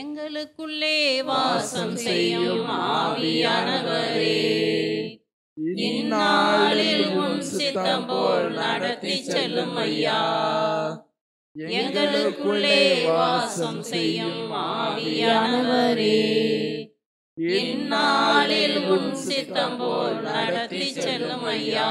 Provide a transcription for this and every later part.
எங்களுக்குள்ளே வாசம் செய்யும் சித்தம் போல் நடத்தி செல்லும் ஐயா எங்களுக்குள்ளே வாசம் செய்யும் ஆவியானவரே இந்நாளில் உன் சித்தம் போல் நடத்தி செல்லும் ஐயா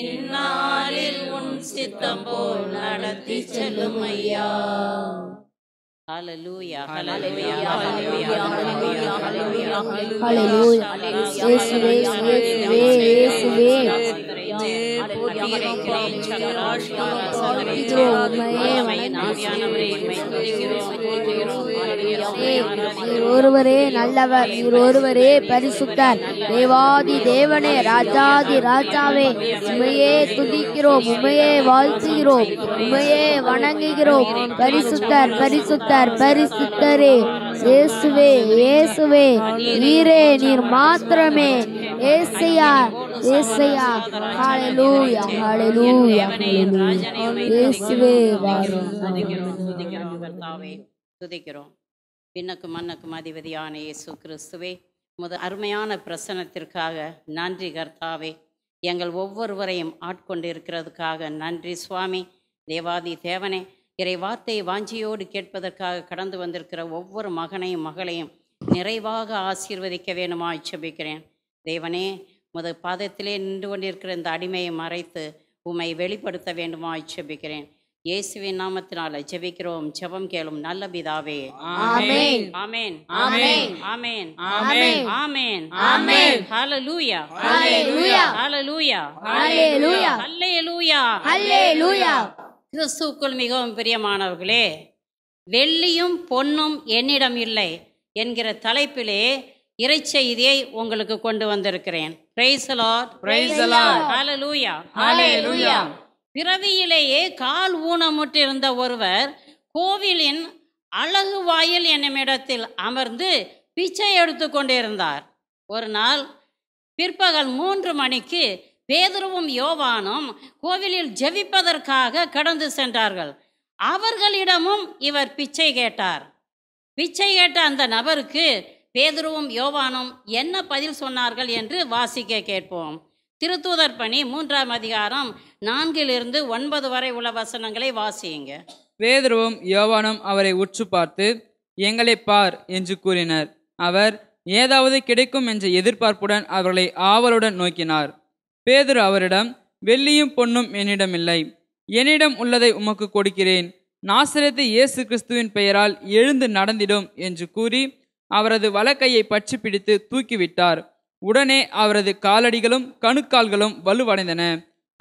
இந்நாளில் உன் சித்தம் போல் நடத்தி செல்லும் ஐயா ஹalleluya ஒருவரே நல்லவர் இவர் ஒருவரே பரிசுத்தர் தேவாதி தேவனே ராஜாதி ராஜாவே உமையே துதிக்கிறோம் உமையே வாழ்த்துகிறோம் உமையே வணங்குகிறோம் பரிசுத்தர் பரிசுத்தர் பரிசுத்தரே இயேசுவே இயேசுவே நீரே நீர் மாத்திரமே ஏசையா ஏசையா ஹalleluya ஹalleluya இயேசுவே வாரும் கர்த்தாவே துதிக்கிறோம் விண்ணுக்கு மண்ணுக்கும் இயேசு கிறிஸ்துவே முத அருமையான பிரசனத்திற்காக நன்றி கர்த்தாவே எங்கள் ஒவ்வொருவரையும் ஆட்கொண்டு இருக்கிறதுக்காக நன்றி சுவாமி தேவாதி தேவனே இறை வார்த்தை வாஞ்சியோடு கேட்பதற்காக கடந்து வந்திருக்கிற ஒவ்வொரு மகனையும் மகளையும் நிறைவாக ஆசீர்வதிக்க வேணுமா இச்சபிக்கிறேன் தேவனே முத பாதத்திலே நின்று கொண்டிருக்கிற இந்த அடிமையை மறைத்து உம்மை வெளிப்படுத்த வேண்டுமா ஜெபிக்கிறேன் இயேசுவின் நாமத்தினால ஜெபிக்கிறோம் ஜெபம் கேளும் நல்ல பிதாவே ஆமென் மிகவும் பிரியமானவர்களே வெள்ளியும் பொன்னும் என்னிடம் இல்லை என்கிற தலைப்பிலே இறைச்செய்தியை உங்களுக்கு கொண்டு வந்திருக்கிறேன் பிறவியிலேயே கால் ஊனமுட்டிருந்த ஒருவர் கோவிலின் அழகு வாயில் என்னுமிடத்தில் அமர்ந்து பிச்சை எடுத்து கொண்டிருந்தார் ஒரு நாள் பிற்பகல் மூன்று மணிக்கு பேதுருவும் யோவானும் கோவிலில் ஜெபிப்பதற்காக கடந்து சென்றார்கள் அவர்களிடமும் இவர் பிச்சை கேட்டார் பிச்சை கேட்ட அந்த நபருக்கு பேதுருவும் யோவானும் என்ன பதில் சொன்னார்கள் என்று வாசிக்க கேட்போம் திருத்தூதர் பணி மூன்றாம் அதிகாரம் நான்கிலிருந்து ஒன்பது வரை உள்ள வசனங்களை வாசியுங்க பேதுருவும் யோவானும் அவரை உற்று பார்த்து எங்களை பார் என்று கூறினர் அவர் ஏதாவது கிடைக்கும் என்ற எதிர்பார்ப்புடன் அவர்களை ஆவலுடன் நோக்கினார் பேதுரு அவரிடம் வெள்ளியும் பொன்னும் என்னிடம் இல்லை என்னிடம் உள்ளதை உமக்கு கொடுக்கிறேன் நாசிரத்து இயேசு கிறிஸ்துவின் பெயரால் எழுந்து நடந்திடும் என்று கூறி அவரது வலக்கையை பற்றி பிடித்து தூக்கிவிட்டார் உடனே அவரது காலடிகளும் கணுக்கால்களும் வலுவடைந்தன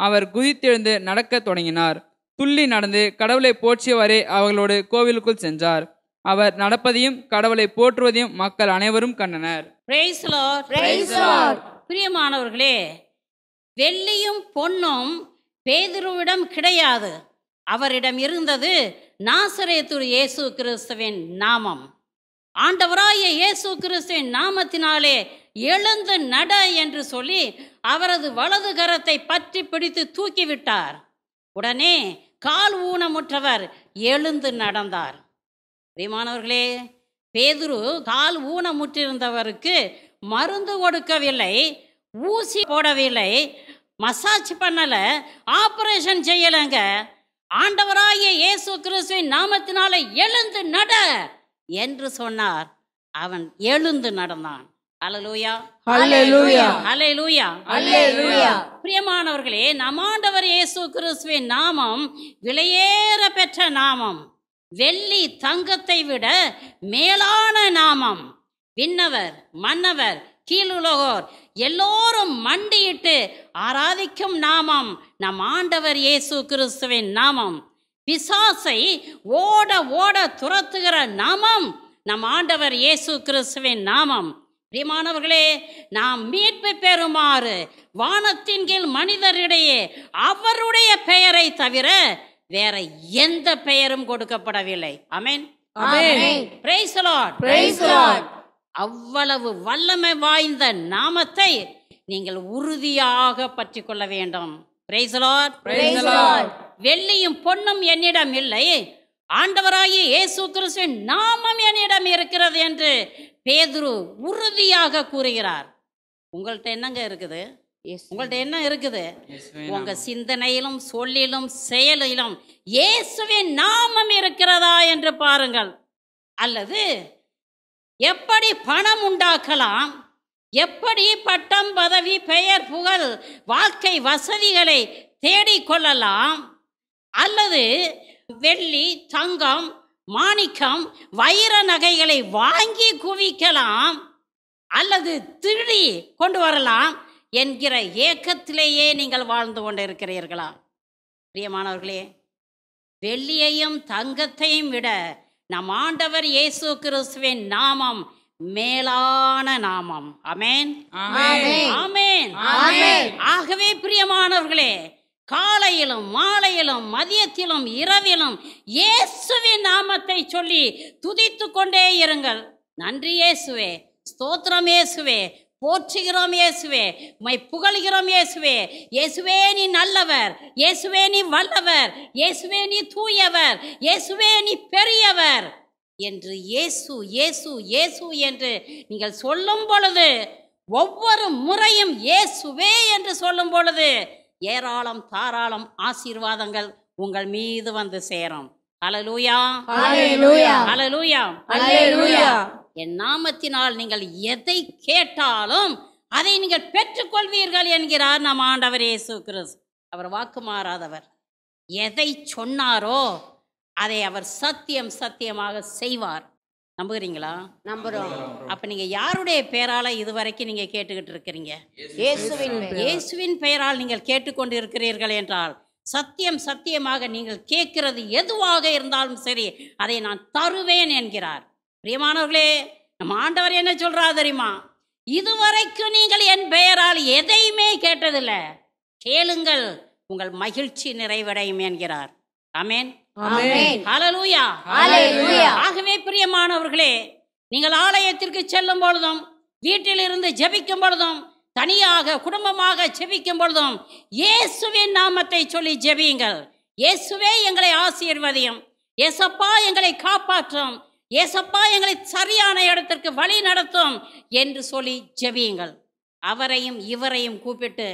அவர் குதித்தெழுந்து நடக்கத் தொடங்கினார் துள்ளி நடந்து கடவுளை போற்றியவரே அவர்களோடு கோவிலுக்குள் சென்றார் அவர் நடப்பதையும் கடவுளை போற்றுவதையும் மக்கள் அனைவரும் கண்டனர் பிரியமானவர்களே வெள்ளியும் பொன்னும் பேதுருவிடம் கிடையாது அவரிடம் இருந்தது நாசரேத்துரு இயேசு கிறிஸ்துவின் நாமம் ஆண்டவராய இயேசு கிறிஸ்துவின் நாமத்தினாலே எழுந்து நட என்று சொல்லி அவரது வலது கரத்தை பற்றி பிடித்து தூக்கிவிட்டார் உடனே கால் ஊனமுற்றவர் எழுந்து நடந்தார் பிரிமானவர்களே பேதுரு கால் ஊனமுற்றிருந்தவருக்கு மருந்து கொடுக்கவில்லை ஊசி போடவில்லை மசாஜ் பண்ணலை ஆப்ரேஷன் செய்யலைங்க ஆண்டவராகிய இயேசு கிறிஸ்துவின் நாமத்தினால எழுந்து நட என்று சொன்னார் அவன் எழுந்து நடந்தான் பிரியமானவர்களே நமாண்டவர் இயேசு கிறிஸ்துவின் நாமம் விலையேற பெற்ற நாமம் வெள்ளி தங்கத்தை விட மேலான நாமம் விண்ணவர் மன்னவர் கீழுலகோர் எல்லோரும் மண்டியிட்டு ஆராதிக்கும் நாமம் நம் ஆண்டவர் இயேசு கிறிஸ்துவின் நாமம் பிசாசை ஓட ஓட துரத்துகிற நாமம் நம் ஆண்டவர் இயேசு கிறிஸ்துவின் நாமம் பிரியமானவர்களே நாம் மீட்பு பெறுமாறு வானத்தின் கீழ் மனிதரிடையே அவருடைய பெயரை தவிர வேற எந்த பெயரும் கொடுக்கப்படவில்லை அமேன் அவ்வளவு வல்லமை வாய்ந்த நாமத்தை நீங்கள் உறுதியாக பற்றி கொள்ள வேண்டும் பிரைசலாட் வெள்ளியும் பொன்னும் என்னிடம் இல்லை ஆண்டவராகிய இயேசு கிறிஸ்துவின் நாமம் என்னிடம் இருக்கிறது என்று பேதுரு உறுதியாக கூறுகிறார் உங்கள்கிட்ட என்னங்க இருக்குது உங்கள்ட்ட என்ன இருக்குது உங்க சிந்தனையிலும் சொல்லிலும் செயலிலும் இயேசுவின் நாமம் இருக்கிறதா என்று பாருங்கள் அல்லது எப்படி பணம் உண்டாக்கலாம் எப்படி பட்டம் பதவி பெயர் புகழ் வாழ்க்கை வசதிகளை தேடிக்கொள்ளலாம் அல்லது வெள்ளி தங்கம் மாணிக்கம் வைர நகைகளை வாங்கி குவிக்கலாம் அல்லது திருடி கொண்டு வரலாம் என்கிற ஏக்கத்திலேயே நீங்கள் வாழ்ந்து கொண்டிருக்கிறீர்களா பிரியமானவர்களே வெள்ளியையும் தங்கத்தையும் விட நம் ஆண்டவர் இயேசு கிறிஸ்துவின் நாமம் மேலான நாமம் அமேன் ஆமேன் ஆகவே பிரியமானவர்களே காலையிலும் மாலையிலும் மதியத்திலும் இரவிலும் இயேசுவின் நாமத்தை சொல்லி துதித்து கொண்டே இருங்கள் நன்றி இயேசுவே ஸ்தோத்திரம் இயேசுவே போற்றுகிறோம் இயேசுவே உமை புகழ்கிறோம் இயேசுவே இயேசுவே நீ நல்லவர் இயேசுவே நீ வல்லவர் இயேசுவே நீ தூயவர் இயேசுவே நீ பெரியவர் என்று இயேசு இயேசு இயேசு என்று நீங்கள் சொல்லும் பொழுது ஒவ்வொரு முறையும் இயேசுவே என்று சொல்லும் பொழுது ஏராளம் தாராளம் ஆசீர்வாதங்கள் உங்கள் மீது வந்து சேரும் அலலூயா அலலூயா என் நாமத்தினால் நீங்கள் எதை கேட்டாலும் அதை நீங்கள் பெற்றுக்கொள்வீர்கள் என்கிறார் நம் ஆண்டவர் இயேசு கிறிஸ்து அவர் வாக்கு மாறாதவர் எதை சொன்னாரோ அதை அவர் சத்தியம் சத்தியமாக செய்வார் நம்புகிறீங்களா நம்புகிறோம் அப்போ நீங்கள் யாருடைய பெயரால் இதுவரைக்கும் நீங்கள் கேட்டுக்கிட்டு இருக்கிறீங்க இயேசுவின் இயேசுவின் பெயரால் நீங்கள் கேட்டுக்கொண்டு இருக்கிறீர்கள் என்றால் சத்தியம் சத்தியமாக நீங்கள் கேட்கிறது எதுவாக இருந்தாலும் சரி அதை நான் தருவேன் என்கிறார் பிரியமானவர்களே நம்ம ஆண்டவர் என்ன சொல்கிறா தெரியுமா இதுவரைக்கும் நீங்கள் என் பெயரால் எதையுமே கேட்டதில்லை கேளுங்கள் உங்கள் மகிழ்ச்சி நிறைவடையும் என்கிறார் ஆமேன் ஆகவே பிரியமானவர்களே நீங்கள் ஆலயத்திற்கு செல்லும் பொழுதும் வீட்டிலிருந்து ஜபிக்கும் பொழுதும் தனியாக குடும்பமாக ஜெபிக்கும் பொழுதும் இயேசுவின் நாமத்தை சொல்லி ஜெபியுங்கள் இயேசுவே எங்களை ஆசீர்வதியும் ஏசப்பா எங்களை காப்பாற்றும் ஏசப்பா எங்களை சரியான இடத்திற்கு வழி நடத்தும் என்று சொல்லி ஜெபியுங்கள் அவரையும் இவரையும் கூப்பிட்டு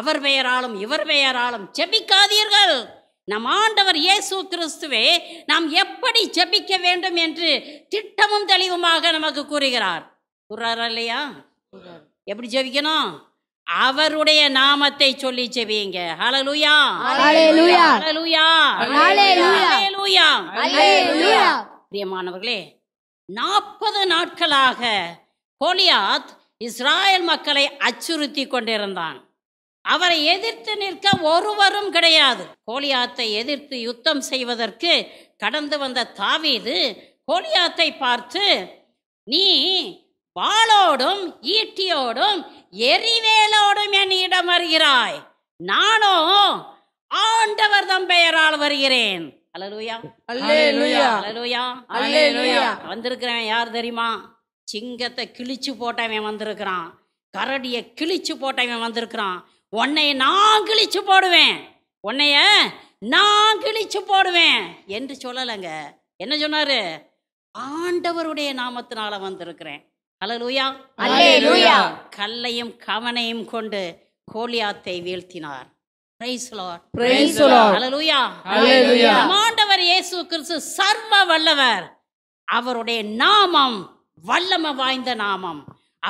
அவர் பெயராலும் இவர் பெயராலும் ஜெபிக்காதீர்கள் நம் ஆண்டவர் இயேசு கிறிஸ்துவே நாம் எப்படி ஜபிக்க வேண்டும் என்று திட்டமும் தெளிவுமாக நமக்கு கூறுகிறார் கூறாரா இல்லையா எப்படி ஜபிக்கணும் அவருடைய நாமத்தை சொல்லி செவியுங்க ஹalleluya ஹalleluya ஹalleluya ஹalleluya ஹalleluya பிரியமானவர்களே நாற்பது நாட்களாக கோலியாத் இஸ்ராயல் மக்களை அச்சுறுத்தி கொண்டிருந்தான் அவரை எதிர்த்து நிற்க ஒருவரும் கிடையாது கோலியாத்தை எதிர்த்து யுத்தம் செய்வதற்கு கடந்து வந்த தாவீது கோலியாத்தை பார்த்து நீ வாளோடும் ஈட்டியோடும் எரிவேலோடும் என்னிடம் வருகிறாய் நானோ ஆண்டவர் தம் பெயரால் வருகிறேன் அலலுயா அலலுயா அலலுயா வந்திருக்கிறேன் யார் தெரியுமா சிங்கத்தை கிழிச்சு போட்டவன் வந்திருக்கிறான் கரடியை கிழிச்சு போட்டவன் வந்திருக்கிறான் உன்னைய நான் கிழிச்சு போடுவேன் உன்னைய நான் கிழிச்சு போடுவேன் என்று சொல்லலைங்க என்ன சொன்னாரு ஆண்டவருடைய நாமத்தினால வந்திருக்கிறேன் அலலூயா அலலூயா கல்லையும் கவனையும் கொண்டு கோலியாத்தை வீழ்த்தினார் ஆண்டவர் இயேசு கிறிஸ்து சர்வ வல்லவர் அவருடைய நாமம் வல்லமை வாய்ந்த நாமம்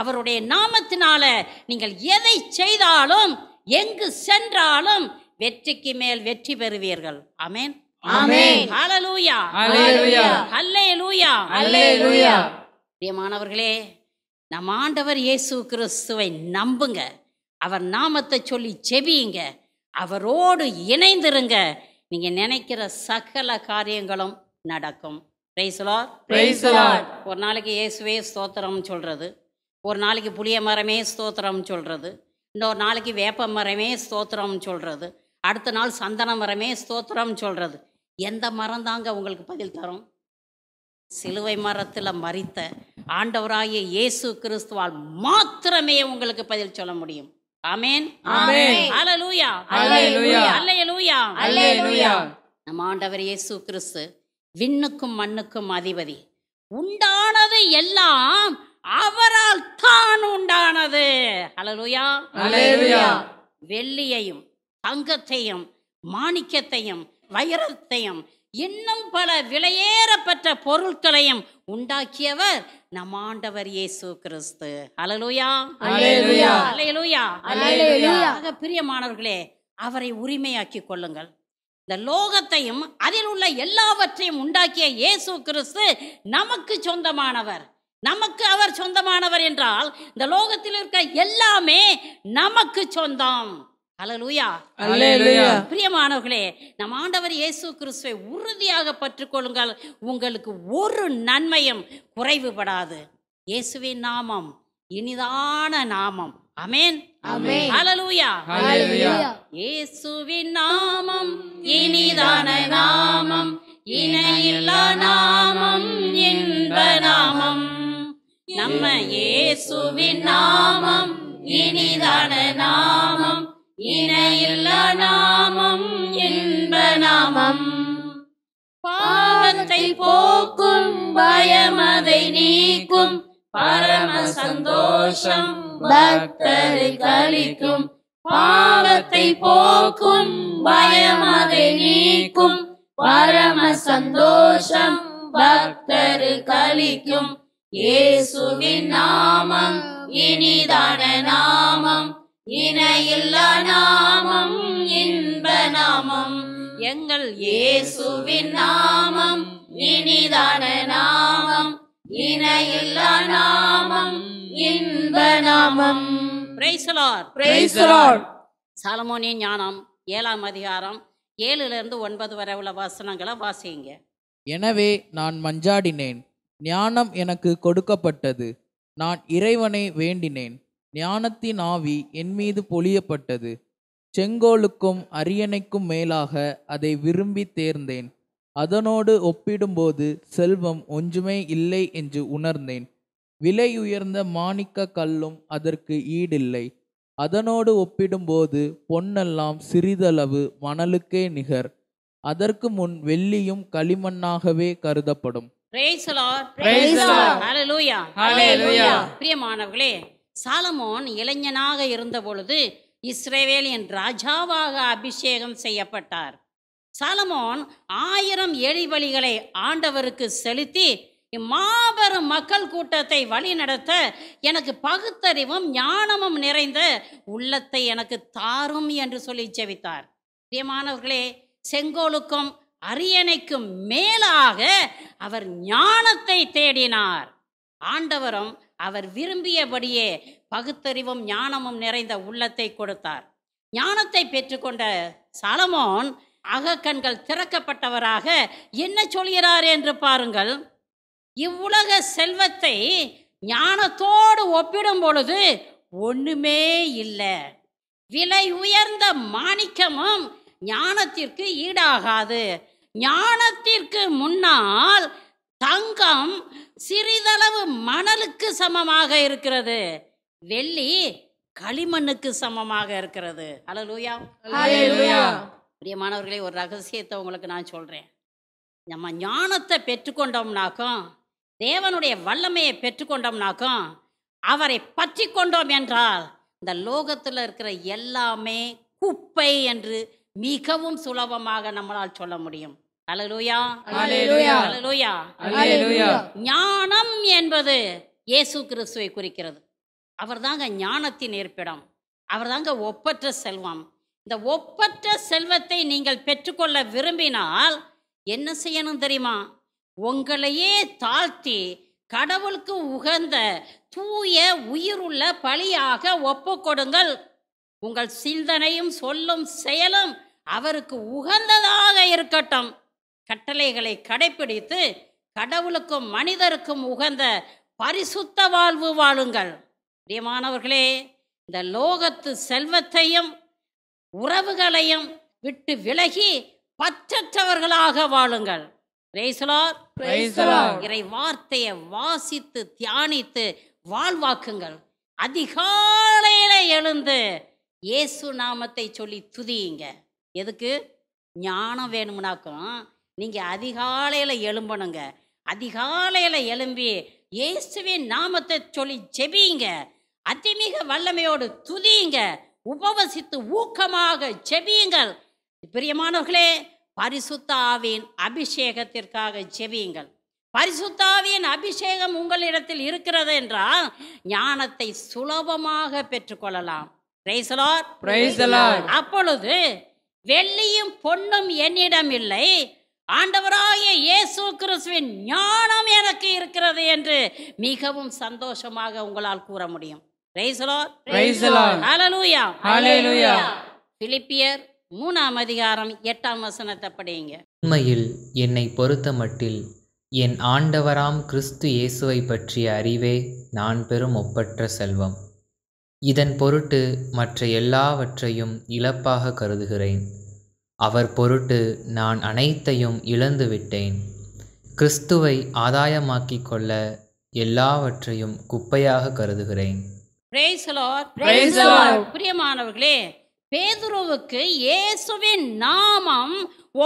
அவருடைய நாமத்தினால நீங்கள் எதை செய்தாலும் எங்கு சென்றாலும் வெற்றிக்கு மேல் வெற்றி பெறுவீர்கள் அமேன் நம் ஆண்டவர் இயேசு கிறிஸ்துவை நம்புங்க அவர் நாமத்தை சொல்லி செவியுங்க அவரோடு இணைந்திருங்க நீங்க நினைக்கிற சகல காரியங்களும் நடக்கும் ஒரு நாளைக்கு இயேசுவே ஸ்தோத்திரம் சொல்றது ஒரு நாளைக்கு புளிய மரமே ஸ்தோத்திரம் சொல்றது இன்னொரு நாளைக்கு வேப்ப மரமே ஸ்தோத்திரம்னு சொல்கிறது அடுத்த நாள் சந்தன மரமே ஸ்தோத்திரம்னு சொல்கிறது எந்த மரம் தாங்க உங்களுக்கு பதில் தரும் சிலுவை மரத்தில் மறித்த ஆண்டவராகிய இயேசு கிறிஸ்துவால் மாத்திரமே உங்களுக்கு பதில் சொல்ல முடியும் நம்ம ஆண்டவர் இயேசு கிறிஸ்து விண்ணுக்கும் மண்ணுக்கும் அதிபதி உண்டானது எல்லாம் அவரால் தான் உண்டானது அலலுயா வெள்ளியையும் தங்கத்தையும் மாணிக்கத்தையும் வைரத்தையும் இன்னும் பல விலையேறப்பட்ட பொருட்களையும் உண்டாக்கியவர் நம் ஆண்டவர் இயேசு கிறிஸ்து அலலுயா அலையலுயா பிரியமானவர்களே அவரை உரிமையாக்கி கொள்ளுங்கள் இந்த லோகத்தையும் அதில் உள்ள எல்லாவற்றையும் உண்டாக்கிய இயேசு கிறிஸ்து நமக்கு சொந்தமானவர் நமக்கு அவர் சொந்தமானவர் என்றால் இந்த லோகத்தில் இருக்க எல்லாமே நமக்கு சொந்தம் பிரியமானவர்களே நம் ஆண்டவர் இயேசு கிறிஸ்துவை உறுதியாக பற்றுக்கொள்ளுங்கள் உங்களுக்கு ஒரு நன்மையும் குறைவுபடாது இயேசுவின் நாமம் இனிதான நாமம் அமேன் அலலூயா இயேசுவின் நாமம் இனிதான நாமம் இணையில்லா நாமம் இன்ப நாமம் நம்ம இயேசுவின் நாமம் இனிதான நாமம் இணையில்ல நாமம் இன்ப நாமம் பாவத்தை போக்கும் பயமதை நீக்கும் பரம சந்தோஷம் பக்தரை கழிக்கும் பாவத்தை போக்கும் பயமதை நீக்கும் பரம சந்தோஷம் பக்தரு கழிக்கும் இயேசுவின் நாமம் இனிதான நாமம் இணையில்லா நாமம் இன்ப நாமம் எங்கள் இயேசுவின் நாமம் இனிதான நாமம் இணையில்லா நாமம் இன்ப நாமம் பிரைசலார் பிரைசலார் சாலமோனிய ஞானம் ஏழாம் அதிகாரம் ஏழுல இருந்து ஒன்பது வரை உள்ள வசனங்களை வாசிங்க எனவே நான் மஞ்சாடினேன் ஞானம் எனக்கு கொடுக்கப்பட்டது நான் இறைவனை வேண்டினேன் ஞானத்தின் ஆவி என் மீது பொழியப்பட்டது செங்கோலுக்கும் அரியணைக்கும் மேலாக அதை விரும்பி தேர்ந்தேன் அதனோடு ஒப்பிடும்போது செல்வம் ஒன்றுமே இல்லை என்று உணர்ந்தேன் விலை உயர்ந்த மாணிக்க கல்லும் அதற்கு ஈடில்லை அதனோடு ஒப்பிடும்போது பொன்னெல்லாம் சிறிதளவு மணலுக்கே நிகர் அதற்கு முன் வெள்ளியும் களிமண்ணாகவே கருதப்படும் பிரியமானவர்களே சாலமோன் இளைஞனாக இருந்த பொழுது இஸ்ரேவேலியன் ராஜாவாக அபிஷேகம் செய்யப்பட்டார் சாலமோன் ஆயிரம் எழிவழிகளை ஆண்டவருக்கு செலுத்தி மாபெரும் மக்கள் கூட்டத்தை வழிநடத்த எனக்கு பகுத்தறிவும் ஞானமும் நிறைந்த உள்ளத்தை எனக்கு தாரும் என்று சொல்லி ஜெபித்தார் பிரியமானவர்களே செங்கோலுக்கும் அரியணைக்கும் மேலாக அவர் ஞானத்தை தேடினார் ஆண்டவரும் அவர் விரும்பியபடியே பகுத்தறிவும் ஞானமும் நிறைந்த உள்ளத்தை கொடுத்தார் ஞானத்தை பெற்றுக்கொண்ட சலமோன் அகக்கண்கள் திறக்கப்பட்டவராக என்ன சொல்கிறார் என்று பாருங்கள் இவ்வுலக செல்வத்தை ஞானத்தோடு ஒப்பிடும் பொழுது ஒன்றுமே இல்லை விலை உயர்ந்த மாணிக்கமும் ஞானத்திற்கு ஈடாகாது ஞானத்திற்கு முன்னால் தங்கம் சிறிதளவு மணலுக்கு சமமாக இருக்கிறது வெள்ளி களிமண்ணுக்கு சமமாக இருக்கிறது அலலூயா பிரியமானவர்களே ஒரு ரகசியத்தை உங்களுக்கு நான் சொல்கிறேன் நம்ம ஞானத்தை பெற்றுக்கொண்டோம்னாக்கும் தேவனுடைய வல்லமையை பெற்றுக்கொண்டோம்னாக்கும் அவரை பற்றி கொண்டோம் என்றால் இந்த லோகத்தில் இருக்கிற எல்லாமே குப்பை என்று மிகவும் சுலபமாக நம்மளால் சொல்ல முடியும் ஞானம் என்பது இயேசு கிறிஸ்துவை குறிக்கிறது அவர் தாங்க ஞானத்தின் இருப்பிடம் அவர் தாங்க ஒப்பற்ற செல்வம் இந்த ஒப்பற்ற செல்வத்தை நீங்கள் பெற்றுக்கொள்ள விரும்பினால் என்ன செய்யணும் தெரியுமா உங்களையே தாழ்த்தி கடவுளுக்கு உகந்த தூய உயிருள்ள பலியாக ஒப்பு கொடுங்கள் உங்கள் சிந்தனையும் சொல்லும் செயலும் அவருக்கு உகந்ததாக இருக்கட்டும் கட்டளைகளை கடைபிடித்து கடவுளுக்கும் மனிதருக்கும் உகந்த பரிசுத்த வாழ்வு வாழுங்கள் பிரியமானவர்களே இந்த லோகத்து செல்வத்தையும் உறவுகளையும் விட்டு விலகி பற்றற்றவர்களாக வாழுங்கள் இறை வார்த்தையை வாசித்து தியானித்து வாழ்வாக்குங்கள் அதிகாலையில எழுந்து இயேசு நாமத்தை சொல்லி துதியுங்க எதுக்கு ஞானம் வேணும்னாக்கும் நீங்கள் அதிகாலையில் எழும்பணுங்க அதிகாலையில் எழும்பி இயேசுவின் நாமத்தை சொல்லி ஜெபிங்க அதிமிக வல்லமையோடு துதியுங்க உபவசித்து ஊக்கமாக ஜெபியுங்கள் பிரியமானவர்களே பரிசுத்தாவின் அபிஷேகத்திற்காக ஜெபியுங்கள் பரிசுத்தாவின் அபிஷேகம் உங்களிடத்தில் இருக்கிறது என்றால் ஞானத்தை சுலபமாக பெற்றுக்கொள்ளலாம் அப்பொழுது வெள்ளியும் பொண்ணும் என்னிடம் இல்லை ஆண்டவராய இயேசு கிறிஸ்துவின் ஞானம் எனக்கு இருக்கிறது என்று மிகவும் சந்தோஷமாக உங்களால் கூற முடியும் பிலிப்பியர் மூணாம் அதிகாரம் எட்டாம் வசனத்தை படியுங்க உண்மையில் என்னை பொறுத்த மட்டில் என் ஆண்டவராம் கிறிஸ்து இயேசுவை பற்றிய அறிவே நான் பெறும் ஒப்பற்ற செல்வம் இதன் பொருட்டு மற்ற எல்லாவற்றையும் இழப்பாக கருதுகிறேன் அவர் பொருட்டு நான் அனைத்தையும் இழந்துவிட்டேன் கிறிஸ்துவை ஆதாயமாக்கிக் கொள்ள எல்லாவற்றையும் குப்பையாக கருதுகிறேன் பிரியமானவர்களே பேதுருவுக்கு இயேசுவின் நாமம்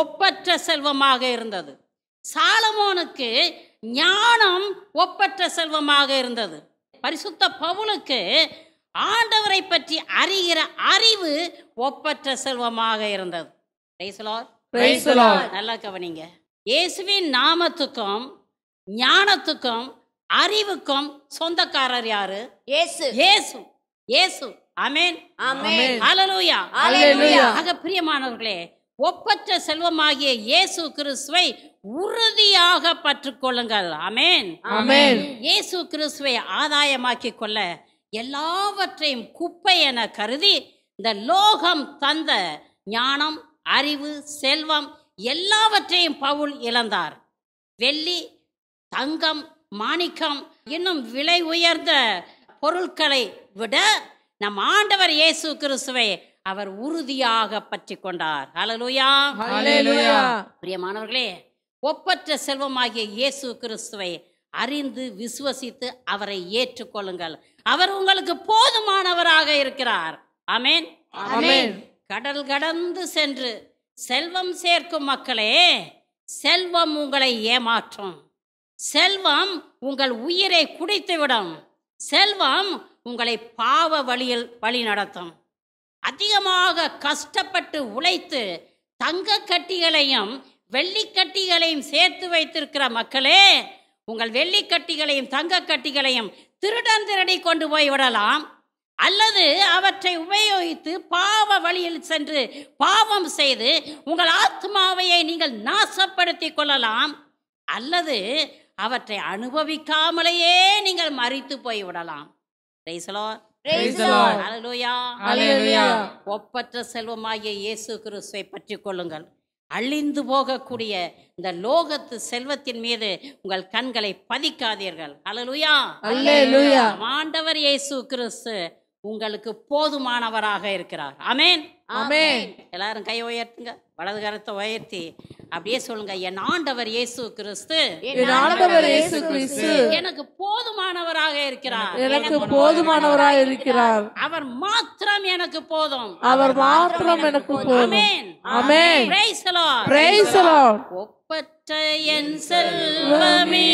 ஒப்பற்ற செல்வமாக இருந்தது சாலமோனுக்கு ஞானம் ஒப்பற்ற செல்வமாக இருந்தது பரிசுத்த பவுலுக்கு ஆண்டவரை பற்றி அறிகிற அறிவு ஒப்பற்ற செல்வமாக இருந்தது நல்லா கவனிங்க இயேசுவின் நாமத்துக்கும் ஞானத்துக்கும் அறிவுக்கும் சொந்தக்காரர் யாரு இயேசு இயேசு இயேசு அமேன் அமேன் ஹalleluya ஹalleluya ஆக பிரியமானவர்களே ஒப்பற்ற செல்வமாகிய இயேசு கிறிஸ்துவை உறுதியாக பற்றுக்கொள்ளுங்கள் அமேன் அமேன் இயேசு கிறிஸ்துவை ஆதாயமாக்கி கொள்ள எல்லாவற்றையும் குப்பை என கருதி இந்த லோகம் தந்த ஞானம் அறிவு செல்வம் எல்லாவற்றையும் பவுல் இழந்தார் வெள்ளி தங்கம் மாணிக்கம் இன்னும் விலை உயர்ந்த பொருட்களை விட நம் ஆண்டவர் இயேசு கிறிஸ்துவை அவர் உறுதியாக பற்றி கொண்டார் அலலுயா பிரியமானவர்களே ஒப்பற்ற செல்வமாகிய இயேசு கிறிஸ்துவை அறிந்து விசுவசித்து அவரை ஏற்றுக்கொள்ளுங்கள் அவர் உங்களுக்கு போதுமானவராக இருக்கிறார் அமேன் அமேன் கடல் கடந்து சென்று செல்வம் சேர்க்கும் மக்களே செல்வம் உங்களை ஏமாற்றும் செல்வம் உங்கள் உயிரை குடித்துவிடும் செல்வம் உங்களை பாவ வழியில் வழி நடத்தும் அதிகமாக கஷ்டப்பட்டு உழைத்து தங்க கட்டிகளையும் வெள்ளிக்கட்டிகளையும் சேர்த்து வைத்திருக்கிற மக்களே உங்கள் வெள்ளிக்கட்டிகளையும் தங்க கட்டிகளையும் திருடன் திருடி கொண்டு போய் விடலாம் அல்லது அவற்றை உபயோகித்து பாவ வழியில் சென்று பாவம் செய்து உங்கள் ஆத்மாவையை நீங்கள் நாசப்படுத்தி கொள்ளலாம் அல்லது அவற்றை அனுபவிக்காமலேயே நீங்கள் மறித்து போய்விடலாம் ஒப்பற்ற செல்வமாகிய இயேசு கிறிஸ்துவை பற்றி கொள்ளுங்கள் அழிந்து போகக்கூடிய இந்த லோகத்து செல்வத்தின் மீது உங்கள் கண்களை பதிக்காதீர்கள் அழலுயா ஆண்டவர் இயேசு கிறிஸ்து உங்களுக்கு போதுமானவராக இருக்கிறார் அமேன் அமேன் எல்லாரும் கை உயர்த்துங்க வலது கரத்தை உயர்த்தி அப்படியே சொல்லுங்க என் ஆண்டவர் இயேசு கிறிஸ்து ஆண்டவர் இயேசு கிறிஸ்து எனக்கு போதுமானவராக இருக்கிறார் எனக்கு போதுமானவராக இருக்கிறார் அவர் மாத்திரம் எனக்கு போதும் அவர் மாத்திரம் எனக்கு போதும் ஒப்பற்ற என் செல்வமே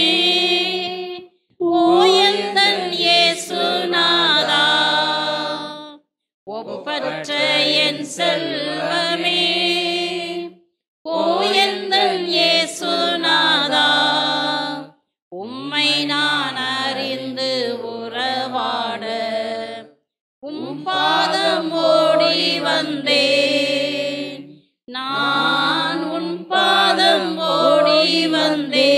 ஓ என் நாதா ஒப்பற்ற என் செல்வமே ஓ எந்தன் இயேசுநாதா உம்மை நான் அறிந்து உறவாட உம் பாதம் ஓடி வந்தே நான் உன் பாதம் ஓடி வந்தே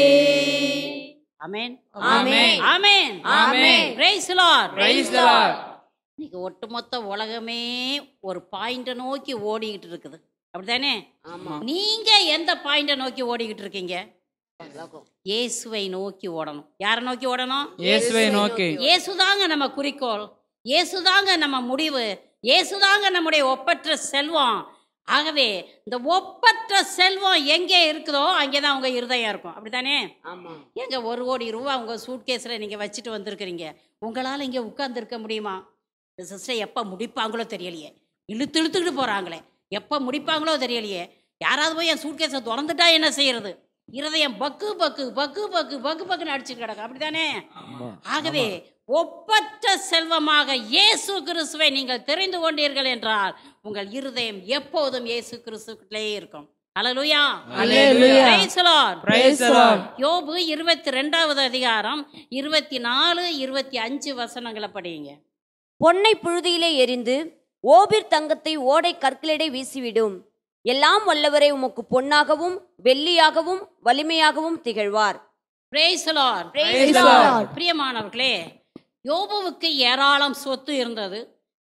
amen amen amen amen praise Lord praise Lord இன்றைக்கி ஒட்டுமொத்த உலகமே ஒரு பாயிண்ட்டை நோக்கி ஓடிக்கிட்டு இருக்குது அப்படிதானே ஆமாம் நீங்கள் எந்த பாயிண்ட்டை நோக்கி ஓடிக்கிட்டு இருக்கீங்க இயேசுவை நோக்கி ஓடணும் யாரை நோக்கி ஓடணும் இயேசுவை நோக்கி இயேசுதாங்க நம்ம குறிக்கோள் இயேசுதாங்க நம்ம முடிவு இயேசுதாங்க நம்முடைய ஒப்பற்ற செல்வம் ஆகவே இந்த ஒப்பற்ற செல்வம் எங்கே இருக்குதோ அங்கேதான் தான் இருதயம் இருக்கும் அப்படித்தானே ஆமாம் எங்கே ஒரு கோடி ரூபா உங்கள் சூட்கேஸ்ல நீங்க வச்சுட்டு வந்திருக்கிறீங்க உங்களால் இங்கே இருக்க முடியுமா இந்த சிஸ்டர் எப்போ முடிப்பாங்களோ தெரியலையே இழுத்து இழுத்துக்கிட்டு போகிறாங்களே எப்போ முடிப்பாங்களோ தெரியலையே யாராவது போய் என் சூட்கேஸை திறந்துட்டா என்ன செய்யறது இருதயம் பக்கு பக்கு பக்கு பக்கு பக்கு பக்குன்னு அடிச்சுட்டு கிடக்கும் அப்படித்தானே ஆகவே ஒப்பற்ற செல்வமாக இயேசு கிறிஸ்துவை நீங்கள் தெரிந்து கொண்டீர்கள் என்றால் உங்கள் இருதயம் எப்போதும் இயேசு கிறிஸ்துக்கிட்டே இருக்கும் யோபு இருபத்தி ரெண்டாவது அதிகாரம் இருபத்தி நாலு இருபத்தி அஞ்சு வசனங்களை படியுங்க பொன்னை புழுதியிலே எரிந்து ஓபிர் தங்கத்தை ஓடை கற்களிடை வீசிவிடும் எல்லாம் வல்லவரை உமக்கு பொன்னாகவும் வெள்ளியாகவும் வலிமையாகவும் திகழ்வார் பிரியமானவர்களே யோபுவுக்கு ஏராளம் சொத்து இருந்தது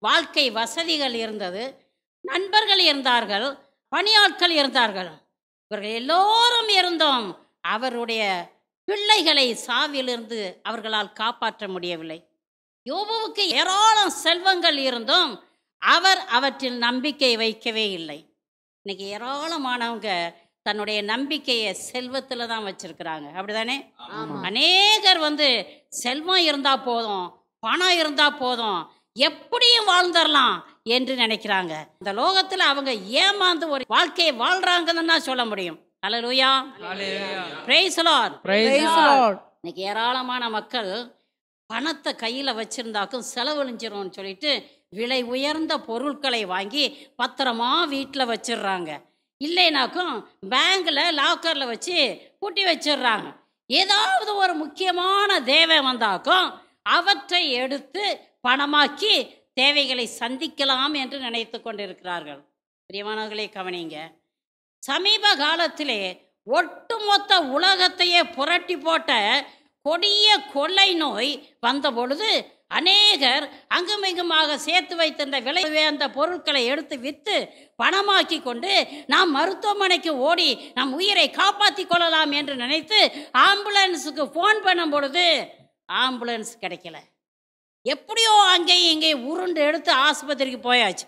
வாழ்க்கை வசதிகள் இருந்தது நண்பர்கள் இருந்தார்கள் பணியாட்கள் இருந்தார்கள் இவர்கள் எல்லோரும் இருந்தோம் அவருடைய பிள்ளைகளை சாவிலிருந்து அவர்களால் காப்பாற்ற முடியவில்லை யோபுவுக்கு ஏராளம் செல்வங்கள் இருந்தும் அவர் அவற்றில் நம்பிக்கை வைக்கவே இல்லை இன்னைக்கு ஏராளமானவங்க தன்னுடைய நம்பிக்கையை செல்வத்தில் தான் வச்சிருக்கிறாங்க அப்படிதானே அநேகர் வந்து செல்வம் இருந்தா போதும் பணம் இருந்தா போதும் எப்படியும் வாழ்ந்துடலாம் என்று நினைக்கிறாங்க இந்த லோகத்தில் அவங்க ஏமாந்து ஒரு வாழ்க்கையை வாழ்றாங்கன்னு தான் சொல்ல முடியும் ஹலோ லூயா இன்னைக்கு ஏராளமான மக்கள் பணத்தை கையில் வச்சுருந்தாக்கும் செலவழிஞ்சிரும்னு சொல்லிட்டு விலை உயர்ந்த பொருட்களை வாங்கி பத்திரமா வீட்டில் வச்சிடுறாங்க இல்லைனாக்கும் பேங்கில் லாக்கரில் வச்சு பூட்டி வச்சிடுறாங்க ஏதாவது ஒரு முக்கியமான தேவை வந்தாக்கும் அவற்றை எடுத்து பணமாக்கி தேவைகளை சந்திக்கலாம் என்று நினைத்து கொண்டிருக்கிறார்கள் பிரியமானவர்களே கவனிங்க சமீப காலத்திலே ஒட்டுமொத்த உலகத்தையே புரட்டி போட்ட கொடிய கொள்ளை நோய் வந்தபொழுது அநேகர் அங்குமிங்குமாக சேர்த்து வைத்திருந்த விலை உயர்ந்த பொருட்களை எடுத்து விற்று பணமாக்கி கொண்டு நாம் மருத்துவமனைக்கு ஓடி நம் உயிரை காப்பாற்றி கொள்ளலாம் என்று நினைத்து ஆம்புலன்ஸுக்கு ஃபோன் பண்ணும் பொழுது ஆம்புலன்ஸ் கிடைக்கல எப்படியோ அங்கேயும் இங்கே உருண்டு எடுத்து ஆஸ்பத்திரிக்கு போயாச்சு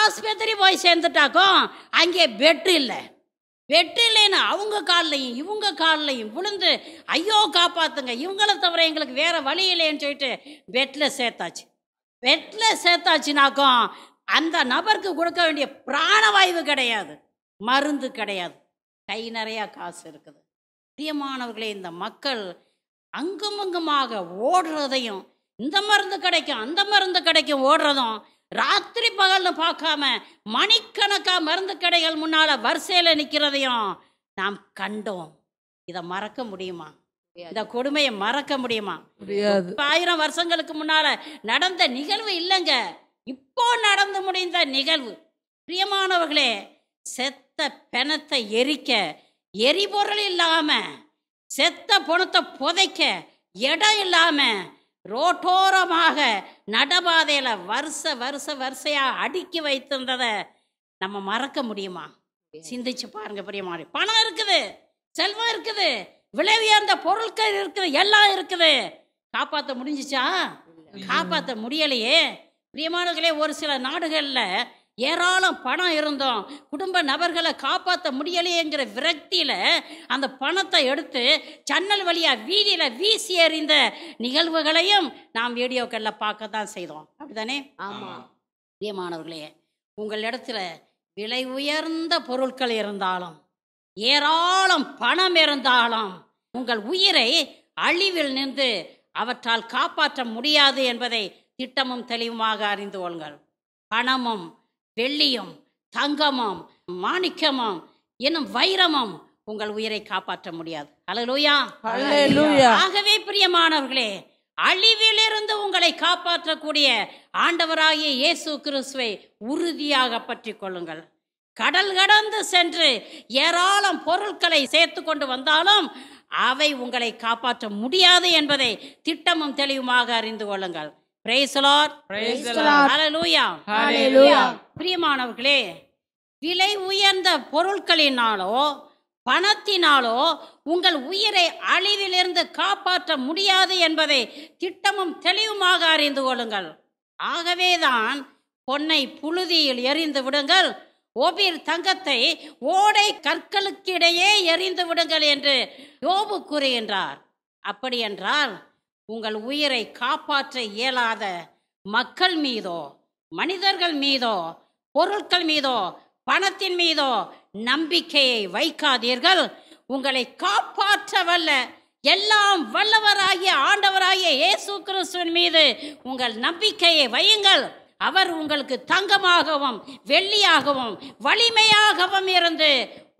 ஆஸ்பத்திரி போய் சேர்ந்துட்டாக்கும் அங்கே பெட் இல்லை வெட்டில்லைன்னு அவங்க கால்லையும் இவங்க கால்லையும் விழுந்து ஐயோ காப்பாற்றுங்க இவங்களை தவிர எங்களுக்கு வேறு வழி இல்லைன்னு சொல்லிட்டு வெட்டில் சேர்த்தாச்சு வெட்டில் சேர்த்தாச்சுனாக்கும் அந்த நபருக்கு கொடுக்க வேண்டிய பிராணவாய்வு கிடையாது மருந்து கிடையாது கை நிறையா காசு இருக்குது பிரியமானவர்களே இந்த மக்கள் அங்குமங்குமாக ஓடுறதையும் இந்த மருந்து கிடைக்கும் அந்த மருந்து கிடைக்கும் ஓடுறதும் ராத்திரி பகல்னு பார்க்காம மணிக்கணக்காக மருந்து கடைகள் முன்னால் வரிசையில் நிற்கிறதையும் நாம் கண்டோம் இதை மறக்க முடியுமா இந்த கொடுமையை மறக்க முடியுமா ஆயிரம் வருஷங்களுக்கு முன்னால நடந்த நிகழ்வு இல்லைங்க இப்போ நடந்து முடிந்த நிகழ்வு பிரியமானவர்களே செத்த பிணத்தை எரிக்க எரிபொருள் இல்லாம செத்த பணத்தை புதைக்க இடம் இல்லாமல் ரோட்டோரமாக நடபாதையில் வருஷ வருஷ வரிசையாக அடுக்கி வைத்திருந்ததை நம்ம மறக்க முடியுமா சிந்திச்சு பாருங்க பெரிய மாதிரி பணம் இருக்குது செல்வம் இருக்குது விலை உயர்ந்த பொருட்கள் இருக்குது எல்லாம் இருக்குது காப்பாற்ற முடிஞ்சிச்சா காப்பாற்ற முடியலையே பிரியமானவர்களே ஒரு சில நாடுகளில் ஏராளம் பணம் இருந்தோம் குடும்ப நபர்களை காப்பாற்ற முடியலையேங்கிற விரக்தியில் அந்த பணத்தை எடுத்து சன்னல் வழியாக வீதியில் வீசி எறிந்த நிகழ்வுகளையும் நாம் வீடியோக்களில் பார்க்க தான் செய்தோம் அப்படிதானே ஆமாம் பிரியமானவர்களே இடத்துல விலை உயர்ந்த பொருட்கள் இருந்தாலும் ஏராளம் பணம் இருந்தாலும் உங்கள் உயிரை அழிவில் நின்று அவற்றால் காப்பாற்ற முடியாது என்பதை திட்டமும் தெளிவுமாக அறிந்து கொள்ளுங்கள் பணமும் வெள்ளியும் தங்கமும் மாணிக்கமும் என்னும் வைரமும் உங்கள் உயிரை காப்பாற்ற முடியாது அலலூயா ஆகவே பிரியமானவர்களே அழிவிலிருந்து உங்களை காப்பாற்றக்கூடிய ஆண்டவராகிய இயேசு கிறிஸ்துவை உறுதியாக பற்றி கொள்ளுங்கள் கடல் கடந்து சென்று ஏராளம் பொருட்களை சேர்த்து கொண்டு வந்தாலும் அவை உங்களை காப்பாற்ற முடியாது என்பதை திட்டமும் தெளிவுமாக அறிந்து கொள்ளுங்கள் பிரைஸ்லார் பிரைஸ்லார் ஹalleluya ஹalleluya பிரியமானவர்களே விலை உயர்ந்த பொருட்களினாலோ பணத்தினாலோ உங்கள் உயிரை அழிவிலிருந்து காப்பாற்ற முடியாது என்பதை திட்டமும் தெளிவுமாக அறிந்து கொள்ளுங்கள் ஆகவேதான் பொன்னை புழுதியில் எரிந்து விடுங்கள் ஒவ்வொரு தங்கத்தை ஓடை கற்களுக்கிடையே எரிந்து விடுங்கள் என்று யோபு கூறுகின்றார் அப்படி என்றால் உங்கள் உயிரை காப்பாற்ற இயலாத மக்கள் மீதோ மனிதர்கள் மீதோ பொருட்கள் மீதோ பணத்தின் மீதோ நம்பிக்கையை வைக்காதீர்கள் உங்களை காப்பாற்ற வல்ல எல்லாம் வல்லவராகிய ஆண்டவராகிய இயேசு கிறிஸ்துவின் மீது உங்கள் நம்பிக்கையை வையுங்கள் அவர் உங்களுக்கு தங்கமாகவும் வெள்ளியாகவும் வலிமையாகவும் இருந்து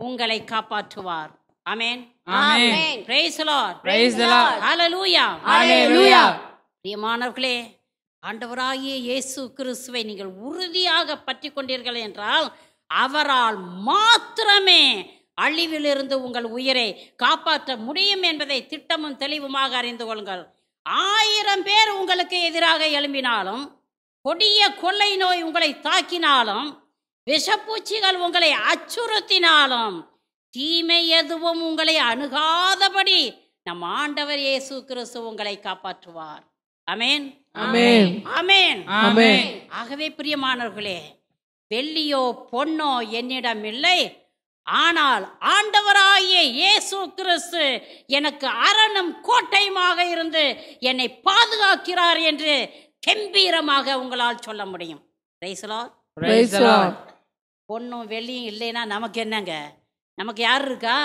உங்களை காப்பாற்றுவார் அமேன் பிரியமானவர்களே ஆண்டவராகிய இயேசு கிறிஸ்துவை நீங்கள் உறுதியாக பற்றி கொண்டீர்கள் என்றால் அவரால் மாத்திரமே அழிவிலிருந்து உங்கள் உயிரை காப்பாற்ற முடியும் என்பதை திட்டமும் தெளிவுமாக அறிந்து கொள்ளுங்கள் ஆயிரம் பேர் உங்களுக்கு எதிராக எழும்பினாலும் கொடிய கொள்ளை நோய் உங்களை தாக்கினாலும் விஷப்பூச்சிகள் உங்களை அச்சுறுத்தினாலும் தீமை எதுவும் உங்களை அணுகாதபடி நம் ஆண்டவர் இயேசு கிறிஸ்து உங்களை காப்பாற்றுவார் அமேன் ஆகவே பிரியமானவர்களே வெள்ளியோ பொன்னோ என்னிடம் இல்லை ஆனால் ஆண்டவராகிய இயேசு கிறிஸ்து எனக்கு அரணும் கோட்டையுமாக இருந்து என்னை பாதுகாக்கிறார் என்று கம்பீரமாக உங்களால் சொல்ல முடியும் பொண்ணும் வெள்ளியும் இல்லைன்னா நமக்கு என்னங்க நமக்கு யார் இருக்கா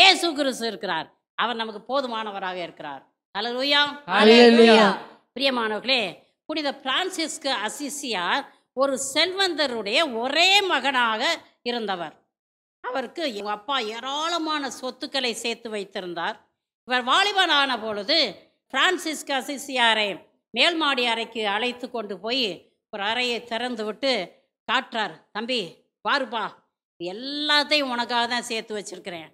இயேசு கிறிஸ்து இருக்கிறார் அவர் நமக்கு போதுமானவராக இருக்கிறார் ஹலோ பிரியமானவர்களே புனித பிரான்சிஸ்கு அசிசியார் ஒரு செல்வந்தருடைய ஒரே மகனாக இருந்தவர் அவருக்கு எங்கள் அப்பா ஏராளமான சொத்துக்களை சேர்த்து வைத்திருந்தார் இவர் ஆன பொழுது பிரான்சிஸ்கு அசிசியாரை மேல்மாடி அறைக்கு அழைத்து கொண்டு போய் ஒரு அறையை திறந்து விட்டு காட்டுறார் தம்பி வாருப்பா எல்லாத்தையும் உனக்காக தான் சேர்த்து வச்சுருக்கிறேன்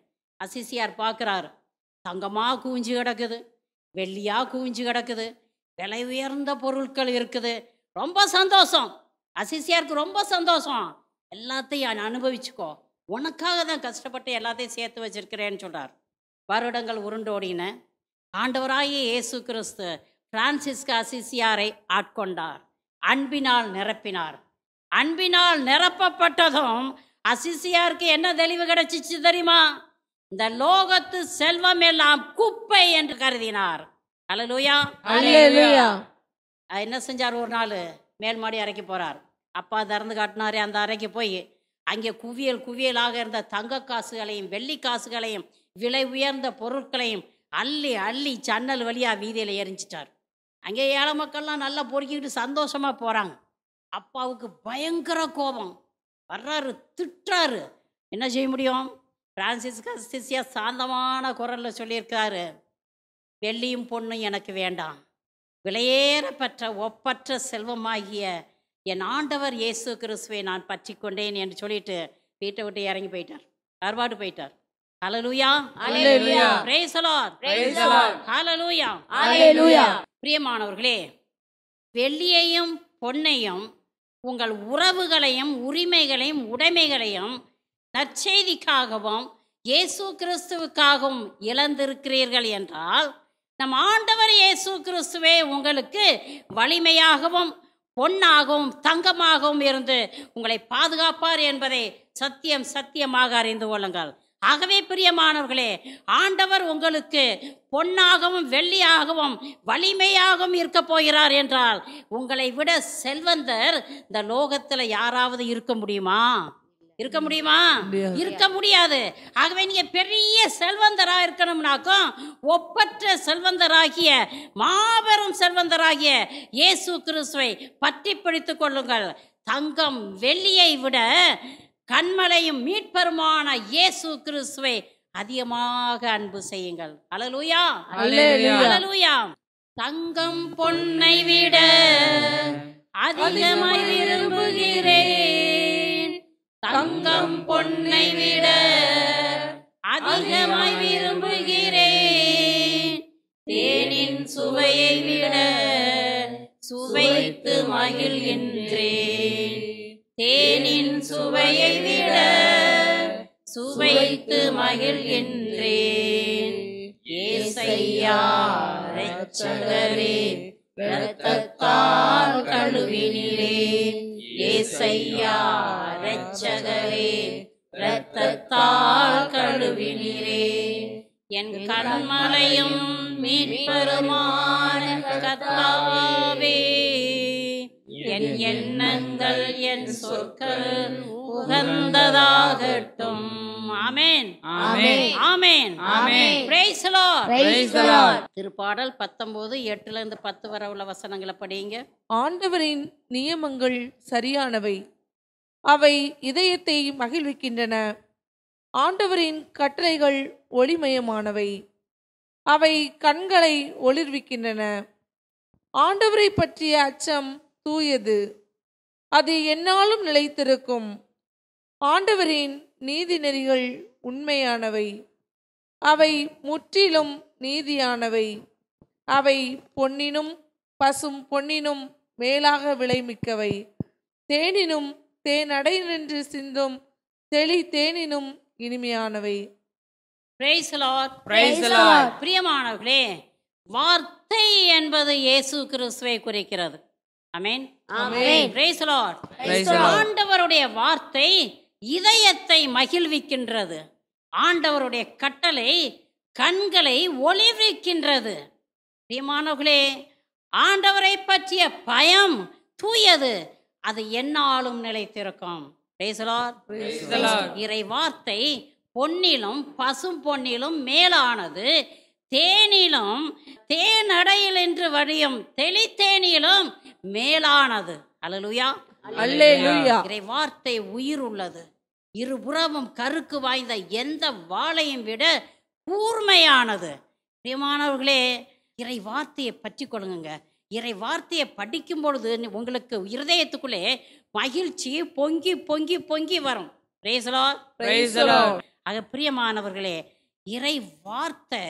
அசிசியார் பார்க்குறாரு தங்கமாக கூஞ்சு கிடக்குது வெள்ளியாக கூஞ்சி கிடக்குது விலை உயர்ந்த பொருட்கள் இருக்குது ரொம்ப சந்தோஷம் அசிசியாருக்கு ரொம்ப சந்தோஷம் எல்லாத்தையும் அனுபவிச்சுக்கோ உனக்காக தான் கஷ்டப்பட்டு எல்லாத்தையும் சேர்த்து வச்சிருக்கிறேன்னு சொல்கிறார் வருடங்கள் உருண்டோடின ஆண்டவராகிய இயேசு கிறிஸ்து பிரான்சிஸ்க அசிசியாரை ஆட்கொண்டார் அன்பினால் நிரப்பினார் அன்பினால் நிரப்பப்பட்டதும் அசிசியாருக்கு என்ன தெளிவு கிடைச்சிச்சு தெரியுமா இந்த லோகத்து செல்வம் எல்லாம் குப்பை என்று கருதினார் என்ன செஞ்சார் ஒரு நாள் மேல் மாடி அரைக்க போறார் அப்பா திறந்து காட்டினாரு அந்த அறைக்கு போய் அங்கே குவியல் குவியலாக இருந்த தங்க காசுகளையும் வெள்ளி காசுகளையும் விலை உயர்ந்த பொருட்களையும் அள்ளி அள்ளி சன்னல் வழியாக வீதியில் எரிஞ்சிட்டார் அங்கே ஏழை மக்கள்லாம் நல்லா பொறுக்கிக்கிட்டு சந்தோஷமாக போகிறாங்க அப்பாவுக்கு பயங்கர கோபம் வர்றாரு திட்டுறாரு என்ன செய்ய முடியும் பிரான்சிஸ் கஸ்திசியா சாந்தமான குரலில் சொல்லியிருக்காரு வெள்ளியும் பொண்ணும் எனக்கு வேண்டாம் விலையேறப்பற்ற ஒப்பற்ற செல்வமாகிய என் ஆண்டவர் இயேசு கிறிஸ்துவை நான் பற்றி கொண்டேன் என்று சொல்லிட்டு வீட்டை விட்டு இறங்கி போயிட்டார் அறுபாடு போயிட்டார் பிரியமானவர்களே வெள்ளியையும் பொன்னையும் உங்கள் உறவுகளையும் உரிமைகளையும் உடைமைகளையும் நற்செய்திக்காகவும் இயேசு கிறிஸ்துவுக்காகவும் இழந்திருக்கிறீர்கள் என்றால் நம் ஆண்டவர் இயேசு கிறிஸ்துவே உங்களுக்கு வலிமையாகவும் பொன்னாகவும் தங்கமாகவும் இருந்து உங்களை பாதுகாப்பார் என்பதை சத்தியம் சத்தியமாக அறிந்து கொள்ளுங்கள் ஆகவே பிரியமானவர்களே ஆண்டவர் உங்களுக்கு பொன்னாகவும் வெள்ளியாகவும் வலிமையாகவும் இருக்க போகிறார் என்றால் உங்களை விட செல்வந்தர் இந்த லோகத்தில் யாராவது இருக்க முடியுமா இருக்க முடியுமா இருக்க முடியாது ஆகவே நீங்க பெரிய செல்வந்தரா இருக்கணும்னாக்கும் ஒப்பற்ற செல்வந்தராகிய மாபெரும் செல்வந்தராகிய இயேசு கிறிஸ்துவை பற்றி பிடித்து கொள்ளுங்கள் தங்கம் வெள்ளியை விட கண்மலையும் மீட்பருமான இயேசு கிறிஸ்துவை அதிகமாக அன்பு செய்யுங்கள் அலலூயா அலலூயா தங்கம் பொன்னை விட அதிகமாய் விரும்புகிறேன் தங்கம் பொன்னை விட அதிகமாய் விரும்புகிறேன் தேனின் சுவையை விட சுவைத்து மகிழ்கின்றேன் தேனின் சுவையை விட சுவைத்து மகிழ்கின்றேன் ஏசையா ரச்சகரே ரத்தத்தால் கழுவினி செய்யா ரட்சகரே இரத்தத்தால் கழுவினீரே என் கண்மலையும் மீட்பெருமான கத்தாவே என் எண்ணங்கள் என் சொற்கள் உகந்ததாகட்டும் ஆமேன் ஆமேன் ஆமேன் திருப்பாடல் 19 8ல இருந்து பத்து வர உள்ள வசனங்களை படிங்க ஆண்டவரின் நியமங்கள் சரியானவை அவை இதயத்தை மகிழ்விக்கின்றன ஆண்டவரின் கட்டளைகள் ஒளிமயமானவை அவை கண்களை ஒளிர்விக்கின்றன ஆண்டவரை பற்றிய அச்சம் தூயது அது என்னாலும் நிலைத்திருக்கும் ஆண்டவரின் நீதிநெறிகள் உண்மையானவை அவை முற்றிலும் நீதியானவை அவை பொன்னினும் பசும் பொன்னினும் மேலாக விளைமிக்கவை தேனினும் தேனடை நின்று சிந்தும் தெளி தேனினும் இனிமையானவை பிரியமானவர்களே வார்த்தை என்பது இயேசு கிறிஸ்துவை குறிக்கிறது ஆண்டவருடைய வார்த்தை இதயத்தை மகிழ்விக்கின்றது ஆண்டவருடைய கட்டளை கண்களை ஒளிவிக்கின்றது பிரியமானவர்களே ஆண்டவரை பற்றிய பயம் தூயது அது என்னாலும் நிலைத்திருக்கும் இறை வார்த்தை பொன்னிலும் பசும் பொன்னிலும் மேலானது தேனிலும் தேனடையில் என்று வழியும் தெளித்தேனிலும் மேலானது அலலுயா இறை வார்த்தை உயிர் உள்ளது இருபுறமும் கருக்கு வாய்ந்த எந்த வாழையும் விட கூர்மையானது பிரியமானவர்களே இறை வார்த்தையை பற்றி கொள்ளுங்க இறை வார்த்தையை படிக்கும் பொழுது உங்களுக்கு இருதயத்துக்குள்ளே மகிழ்ச்சி பொங்கி பொங்கி பொங்கி வரும் ஆக பிரியமானவர்களே இறை வார்த்தை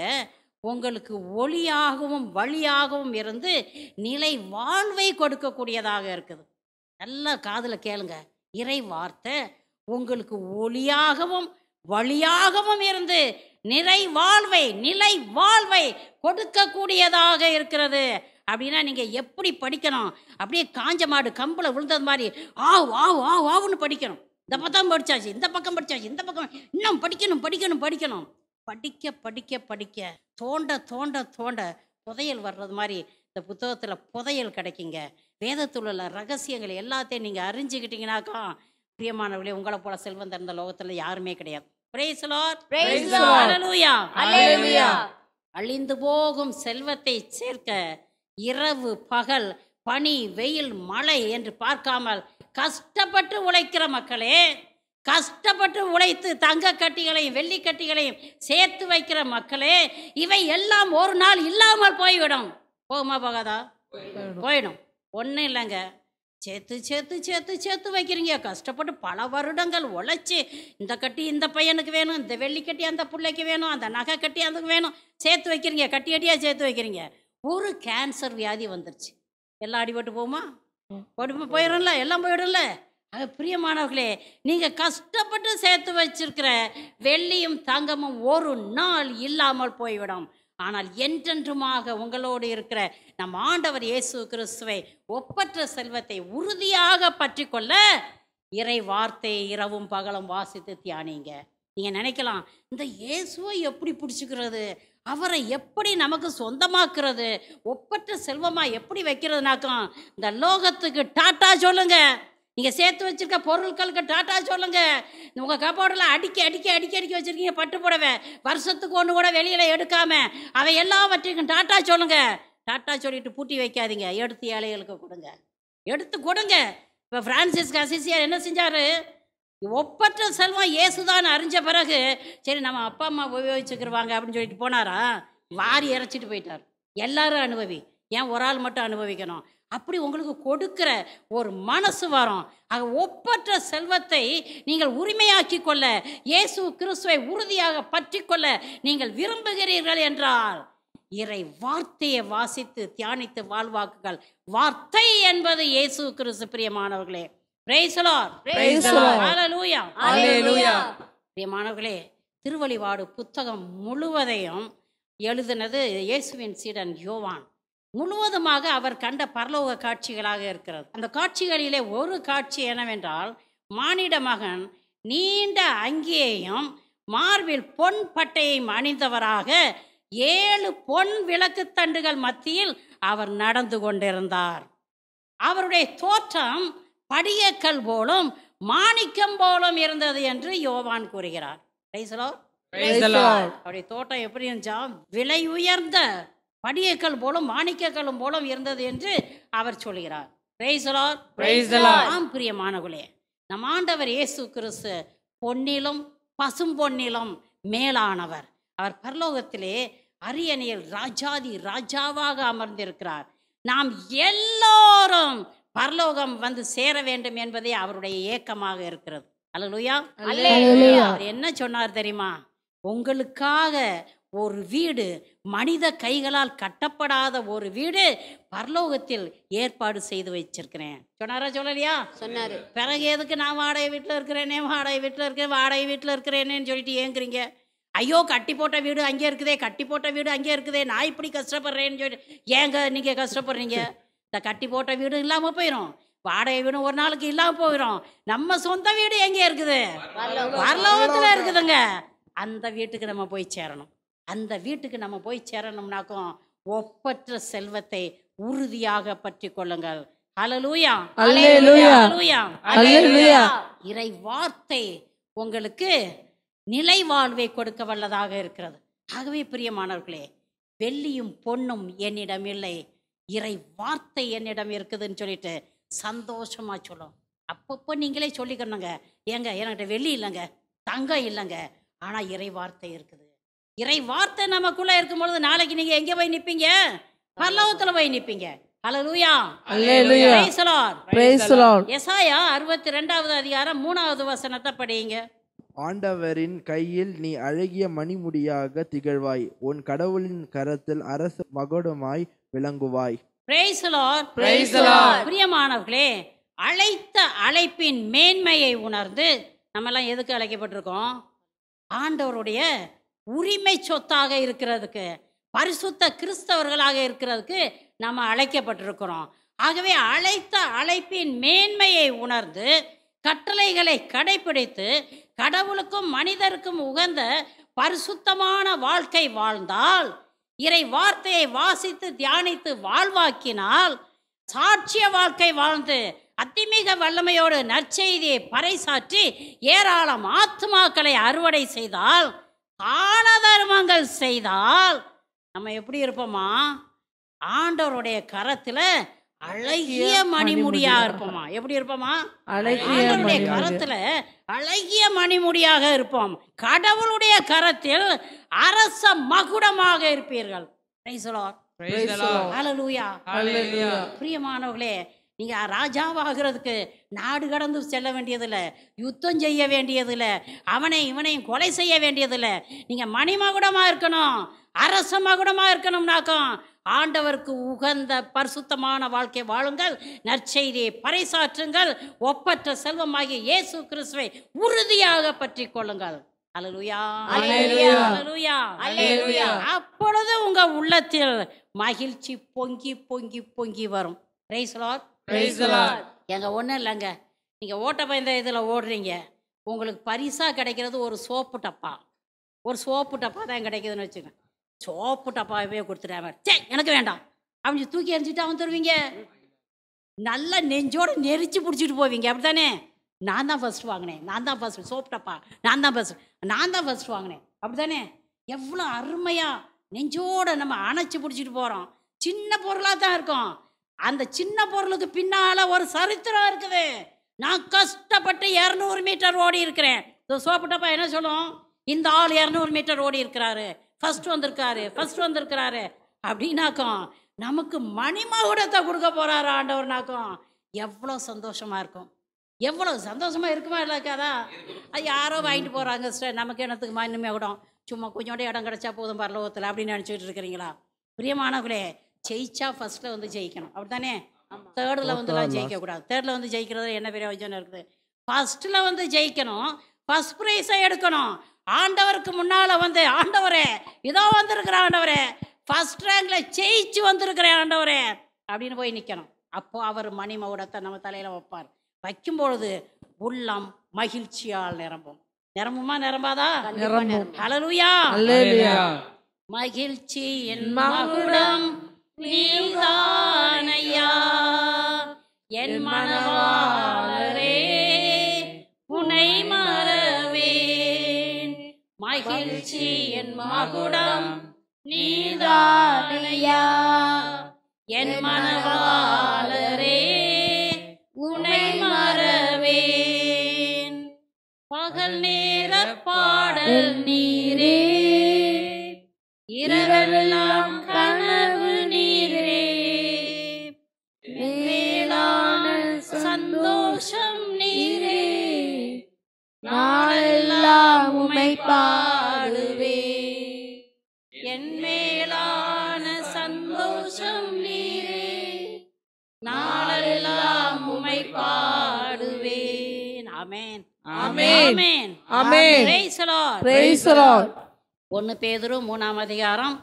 உங்களுக்கு ஒளியாகவும் வழியாகவும் இருந்து நிலை வாழ்வை கொடுக்கக்கூடியதாக இருக்குது நல்லா காதில் கேளுங்க இறை வார்த்தை உங்களுக்கு ஒளியாகவும் வழியாகவும் இருந்து நிறை வாழ்வை நிலை வாழ்வை கொடுக்கக்கூடியதாக இருக்கிறது அப்படின்னா நீங்கள் எப்படி படிக்கணும் அப்படியே காஞ்ச மாடு கம்பில் விழுந்தது மாதிரி ஆவ் ஆவ் ஆவ் ஆவுன்னு படிக்கணும் இந்த பக்கம் படித்தாச்சு இந்த பக்கம் படித்தாச்சு இந்த பக்கம் இன்னும் படிக்கணும் படிக்கணும் படிக்கணும் படிக்க படிக்க படிக்க தோண்ட தோண்ட தோண்ட புதையல் வர்றது மாதிரி இந்த புத்தகத்தில் புதையல் கிடைக்குங்க வேதத்தில் உள்ள ரகசியங்கள் எல்லாத்தையும் நீங்கள் அறிஞ்சுக்கிட்டீங்கனாக்கா பிரியமானவர்களே உங்களை போல செல்வம் தந்த லோகத்தில் யாருமே கிடையாது அழிந்து போகும் செல்வத்தை சேர்க்க இரவு பகல் பனி வெயில் மழை என்று பார்க்காமல் கஷ்டப்பட்டு உழைக்கிற மக்களே கஷ்டப்பட்டு உழைத்து தங்க கட்டிகளையும் வெள்ளிக்கட்டிகளையும் சேர்த்து வைக்கிற மக்களே இவை எல்லாம் ஒரு நாள் இல்லாமல் போய்விடும் போகுமா போகாதா போயிடும் ஒன்றும் இல்லைங்க சேர்த்து சேர்த்து சேர்த்து சேர்த்து வைக்கிறீங்க கஷ்டப்பட்டு பல வருடங்கள் உழைச்சி இந்த கட்டி இந்த பையனுக்கு வேணும் இந்த வெள்ளிக்கட்டி அந்த பிள்ளைக்கு வேணும் அந்த நகை கட்டி அதுக்கு வேணும் சேர்த்து வைக்கிறீங்க கட்டி அடியாக சேர்த்து வைக்கிறீங்க ஒரு கேன்சர் வியாதி வந்துருச்சு எல்லாம் அடிபட்டு போகுமா போட்டு போயிடும்ல எல்லாம் போயிடும்ல ஆக பிரியமானவர்களே நீங்கள் கஷ்டப்பட்டு சேர்த்து வச்சிருக்கிற வெள்ளியும் தங்கமும் ஒரு நாள் இல்லாமல் போய்விடும் ஆனால் என்றென்றுமாக உங்களோடு இருக்கிற நம் ஆண்டவர் இயேசு கிறிஸ்துவை ஒப்பற்ற செல்வத்தை உறுதியாக பற்றி கொள்ள இறை வார்த்தை இரவும் பகலும் வாசித்து தியானிங்க நீங்கள் நினைக்கலாம் இந்த இயேசுவை எப்படி பிடிச்சிக்கிறது அவரை எப்படி நமக்கு சொந்தமாக்குறது ஒப்பற்ற செல்வமாக எப்படி வைக்கிறதுனாக்கும் இந்த லோகத்துக்கு டாட்டா சொல்லுங்கள் நீங்கள் சேர்த்து வச்சுருக்க பொருட்களுக்கு டாட்டா சொல்லுங்கள் உங்கள் கபோர்டில் அடிக்க அடிக்க அடிக்க அடிக்க வச்சுருக்கீங்க பட்டு புடவை வருஷத்துக்கு ஒன்று கூட வெளியில் எடுக்காமல் அவை எல்லாவற்றையும் டாட்டா சொல்லுங்கள் டாட்டா சொல்லிட்டு பூட்டி வைக்காதீங்க எடுத்து ஏழைகளுக்கு கொடுங்க எடுத்து கொடுங்க இப்போ ஃப்ரான்சிஸ் அசிசியார் என்ன செஞ்சார் ஒப்பற்ற செல்வம் இயேசுதான் அறிஞ்ச பிறகு சரி நம்ம அப்பா அம்மா உபயோகிச்சுக்கிருவாங்க அப்படின்னு சொல்லிட்டு போனாரா வாரி இறைச்சிட்டு போயிட்டார் எல்லாரும் அனுபவி ஏன் ஒரு ஆள் மட்டும் அனுபவிக்கணும் அப்படி உங்களுக்கு கொடுக்கிற ஒரு மனசு வரும் ஆக ஒப்பற்ற செல்வத்தை நீங்கள் உரிமையாக்கி கொள்ள இயேசு கிறிஸ்துவை உறுதியாக பற்றி கொள்ள நீங்கள் விரும்புகிறீர்கள் என்றால் இறை வார்த்தையை வாசித்து தியானித்து வாழ்வாக்குகள் வார்த்தை என்பது இயேசு கிறிஸ்து பிரியமானவர்களே பிரியமானவர்களே திருவழிவாடு புத்தகம் முழுவதையும் எழுதினது இயேசுவின் சீடன் யோவான் முழுவதுமாக அவர் கண்ட பரலோக காட்சிகளாக இருக்கிறது அந்த காட்சிகளிலே ஒரு காட்சி என்னவென்றால் மானிட மகன் நீண்ட அங்கேயும் மார்பில் பொன் பட்டையும் அணிந்தவராக ஏழு பொன் விளக்கு தண்டுகள் மத்தியில் அவர் நடந்து கொண்டிருந்தார் அவருடைய தோற்றம் படியக்கல் போலும் மாணிக்கம் போலும் இருந்தது என்று யோவான் கூறுகிறார் அவருடைய தோட்டம் எப்படி என்றால் விலை உயர்ந்த படியக்கல் போலும் மாணிக்கக்கலும் போலும் இருந்தது என்று அவர் சொல்கிறார் பிரைசலாம் பிரியமானகுலே நம் ஆண்டவர் இயேசு கிறிஸ்து பொன்னிலும் பசும் பொன்னிலும் மேலானவர் அவர் பரலோகத்திலே அரியணையில் ராஜாதி ராஜாவாக அமர்ந்திருக்கிறார் நாம் எல்லோரும் பரலோகம் வந்து சேர வேண்டும் என்பதே அவருடைய ஏக்கமாக இருக்கிறது அல்லலுயா அவர் என்ன சொன்னார் தெரியுமா உங்களுக்காக ஒரு வீடு மனித கைகளால் கட்டப்படாத ஒரு வீடு பரலோகத்தில் ஏற்பாடு செய்து வச்சிருக்கிறேன் சொன்னாரா சொல்லலையா சொன்னாரு பிறகு எதுக்கு நான் வாடகை வீட்டில் இருக்கிறேனே வாடகை வீட்டில் இருக்கேன் வாடகை வீட்டில் இருக்கிறேனேன்னு சொல்லிட்டு ஏங்குறீங்க ஐயோ கட்டி போட்ட வீடு அங்கே இருக்குதே கட்டி போட்ட வீடு அங்கே இருக்குதே நான் இப்படி கஷ்டப்படுறேன்னு சொல்லிட்டு ஏங்க நீங்கள் கஷ்டப்படுறீங்க இந்த கட்டி போட்ட வீடு இல்லாமல் போயிடும் வாடகை வீடு ஒரு நாளுக்கு இல்லாமல் போயிடும் நம்ம சொந்த வீடு எங்கே இருக்குது வரலோகத்தில் இருக்குதுங்க அந்த வீட்டுக்கு நம்ம போய் சேரணும் அந்த வீட்டுக்கு நம்ம போய் சேரணும்னாக்கும் ஒப்பற்ற செல்வத்தை உறுதியாக பற்றி கொள்ளுங்கள் இறை வார்த்தை உங்களுக்கு நிலை வாழ்வை கொடுக்க வல்லதாக இருக்கிறது ஆகவே பிரியமானவர்களே வெள்ளியும் பொண்ணும் என்னிடம் இல்லை இறை வார்த்தை என்னிடம் இருக்குதுன்னு சொல்லிட்டு சந்தோஷமா சொல்லும் அப்பப்போ நீங்களே சொல்லிக்கணுங்க ஏங்க என்கிட்ட வெள்ளி இல்லைங்க தங்கம் இல்லைங்க ஆனால் இறை வார்த்தை இருக்குது இறை வார்த்தை நமக்குள்ள இருக்கும் பொழுது நாளைக்கு நீங்க எங்க போய் நிப்பீங்க பரலோகத்துல போய் நிப்பீங்க அலலூயா எசாயா அறுபத்தி ரெண்டாவது அதிகாரம் மூணாவது வசனத்தை படியுங்க ஆண்டவரின் கையில் நீ அழகிய மணிமுடியாக திகழ்வாய் உன் கடவுளின் கரத்தில் அரச மகுடமாய் விளங்குவாய் பிரியமானவர்களே அழைத்த அழைப்பின் மேன்மையை உணர்ந்து நம்ம எல்லாம் எதுக்கு அழைக்கப்பட்டிருக்கோம் ஆண்டவருடைய உரிமை சொத்தாக இருக்கிறதுக்கு பரிசுத்த கிறிஸ்தவர்களாக இருக்கிறதுக்கு நம்ம அழைக்கப்பட்டிருக்கிறோம் ஆகவே அழைத்த அழைப்பின் மேன்மையை உணர்ந்து கட்டளைகளை கடைபிடித்து கடவுளுக்கும் மனிதருக்கும் உகந்த பரிசுத்தமான வாழ்க்கை வாழ்ந்தால் இறை வார்த்தையை வாசித்து தியானித்து வாழ்வாக்கினால் சாட்சிய வாழ்க்கை வாழ்ந்து அத்திமிக வல்லமையோடு நற்செய்தியை பறைசாற்றி ஏராளம் ஆத்மாக்களை அறுவடை செய்தால் தான தர்மங்கள் செய்தால் நம்ம எப்படி இருப்போமா ஆண்டவருடைய கரத்துல அழகிய மணிமுடியா இருப்போமா எப்படி இருப்போமா அழகிய கரத்துல அழகிய மணிமுடியாக இருப்போம் கடவுளுடைய கரத்தில் அரச மகுடமாக இருப்பீர்கள் பிரியமானவர்களே நீங்கள் ராஜாவாகிறதுக்கு நாடு கடந்து செல்ல வேண்டியதில்லை யுத்தம் செய்ய வேண்டியதில்லை அவனை இவனையும் கொலை செய்ய வேண்டியதில்லை நீங்கள் மணிமகுடமாக இருக்கணும் அரச மகுடமாக இருக்கணும்னாக்கும் ஆண்டவருக்கு உகந்த பரிசுத்தமான வாழ்க்கை வாழுங்கள் நற்செய்தியை பறைசாற்றுங்கள் ஒப்பற்ற செல்வமாகிய இயேசு கிறிஸ்துவை உறுதியாக பற்றி கொள்ளுங்கள் அப்பொழுது உங்க உள்ளத்தில் மகிழ்ச்சி பொங்கி பொங்கி பொங்கி வரும் ரைஸ்லார் எங்க ஒன்றும் இல்லைங்க நீங்கள் ஓட்ட பயந்த இதில் ஓடுறீங்க உங்களுக்கு பரிசாக கிடைக்கிறது ஒரு சோப்பு டப்பா ஒரு சோப்பு டப்பா தான் கிடைக்குதுன்னு வச்சுக்கோங்க சோப்பு டப்பாவே கொடுத்துட்டாம சே எனக்கு வேண்டாம் அப்படி தூக்கி எரிஞ்சுட்டு அவன் தருவீங்க நல்லா நெஞ்சோடு நெரிச்சு பிடிச்சிட்டு போவீங்க அப்படி தானே நான் தான் ஃபர்ஸ்ட் வாங்கினேன் நான் தான் ஃபர்ஸ்ட் சோப்பு டப்பா நான் தான் ஃபஸ்ட் நான் தான் ஃபர்ஸ்ட் வாங்கினேன் அப்படி தானே எவ்வளோ அருமையாக நெஞ்சோட நம்ம அணைச்சி பிடிச்சிட்டு போகிறோம் சின்ன பொருளாக தான் இருக்கும் அந்த சின்ன பொருளுக்கு பின்னால ஒரு சரித்திரம் இருக்குது நான் கஷ்டப்பட்டு இரநூறு மீட்டர் ஓடி இருக்கிறேன் இந்த சோப்புட்டப்பா என்ன சொல்லும் இந்த ஆள் இரநூறு மீட்டர் ஓடி இருக்கிறாரு ஃபர்ஸ்ட் வந்திருக்காரு ஃபர்ஸ்ட் வந்திருக்கிறாரு அப்படின்னாக்கும் நமக்கு மணிமகுடத்தை கொடுக்க போகிறாரு ஆண்டவர்னாக்கும் எவ்வளோ சந்தோஷமாக இருக்கும் எவ்வளோ சந்தோஷமா இருக்குமா இல்லைக்காதா அது யாரோ வாங்கிட்டு போகிறாங்க சார் நமக்கு என்னத்துக்கு மணிமகுடம் சும்மா கொஞ்சோண்டே இடம் கிடச்சா போதும் பரலோகத்தில் அப்படின்னு நினச்சிக்கிட்டு இருக்கிறீங்களா பிரியமானவர்களே ஜெயிச்சா ஃபர்ஸ்ட்ல வந்து ஜெயிக்கணும் அப்படி தானே தேர்டில் வந்துலாம் ஜெயிக்கக்கூடாது தேர்டில் வந்து ஜெயிக்கிறது என்ன பெரிய இருக்குது ஃபர்ஸ்ட்ல வந்து ஜெயிக்கணும் ஃபர்ஸ்ட் ப்ரைஸை எடுக்கணும் ஆண்டவருக்கு முன்னால் வந்து ஆண்டவரே இதோ வந்திருக்கிற ஆண்டவரே ஃபர்ஸ்ட் ரேங்கில் ஜெயிச்சு வந்திருக்கிற ஆண்டவரே அப்படின்னு போய் நிற்கணும் அப்போது அவர் மணிமகுடத்தை நம்ம தலையில் வைப்பார் வைக்கும் பொழுது உள்ளம் மகிழ்ச்சியால் நிரம்பும் நிரம்புமா நிரம்பாதா நிரம்பும் மகிழ்ச்சி என் மகுடம் மகுடம் நீதானையா என் மனவாளரே உனை மறவேன் பகல் நேர பாடல் நீரே ஆமென் ஆமென் பிரைஸ் அதிகாரம்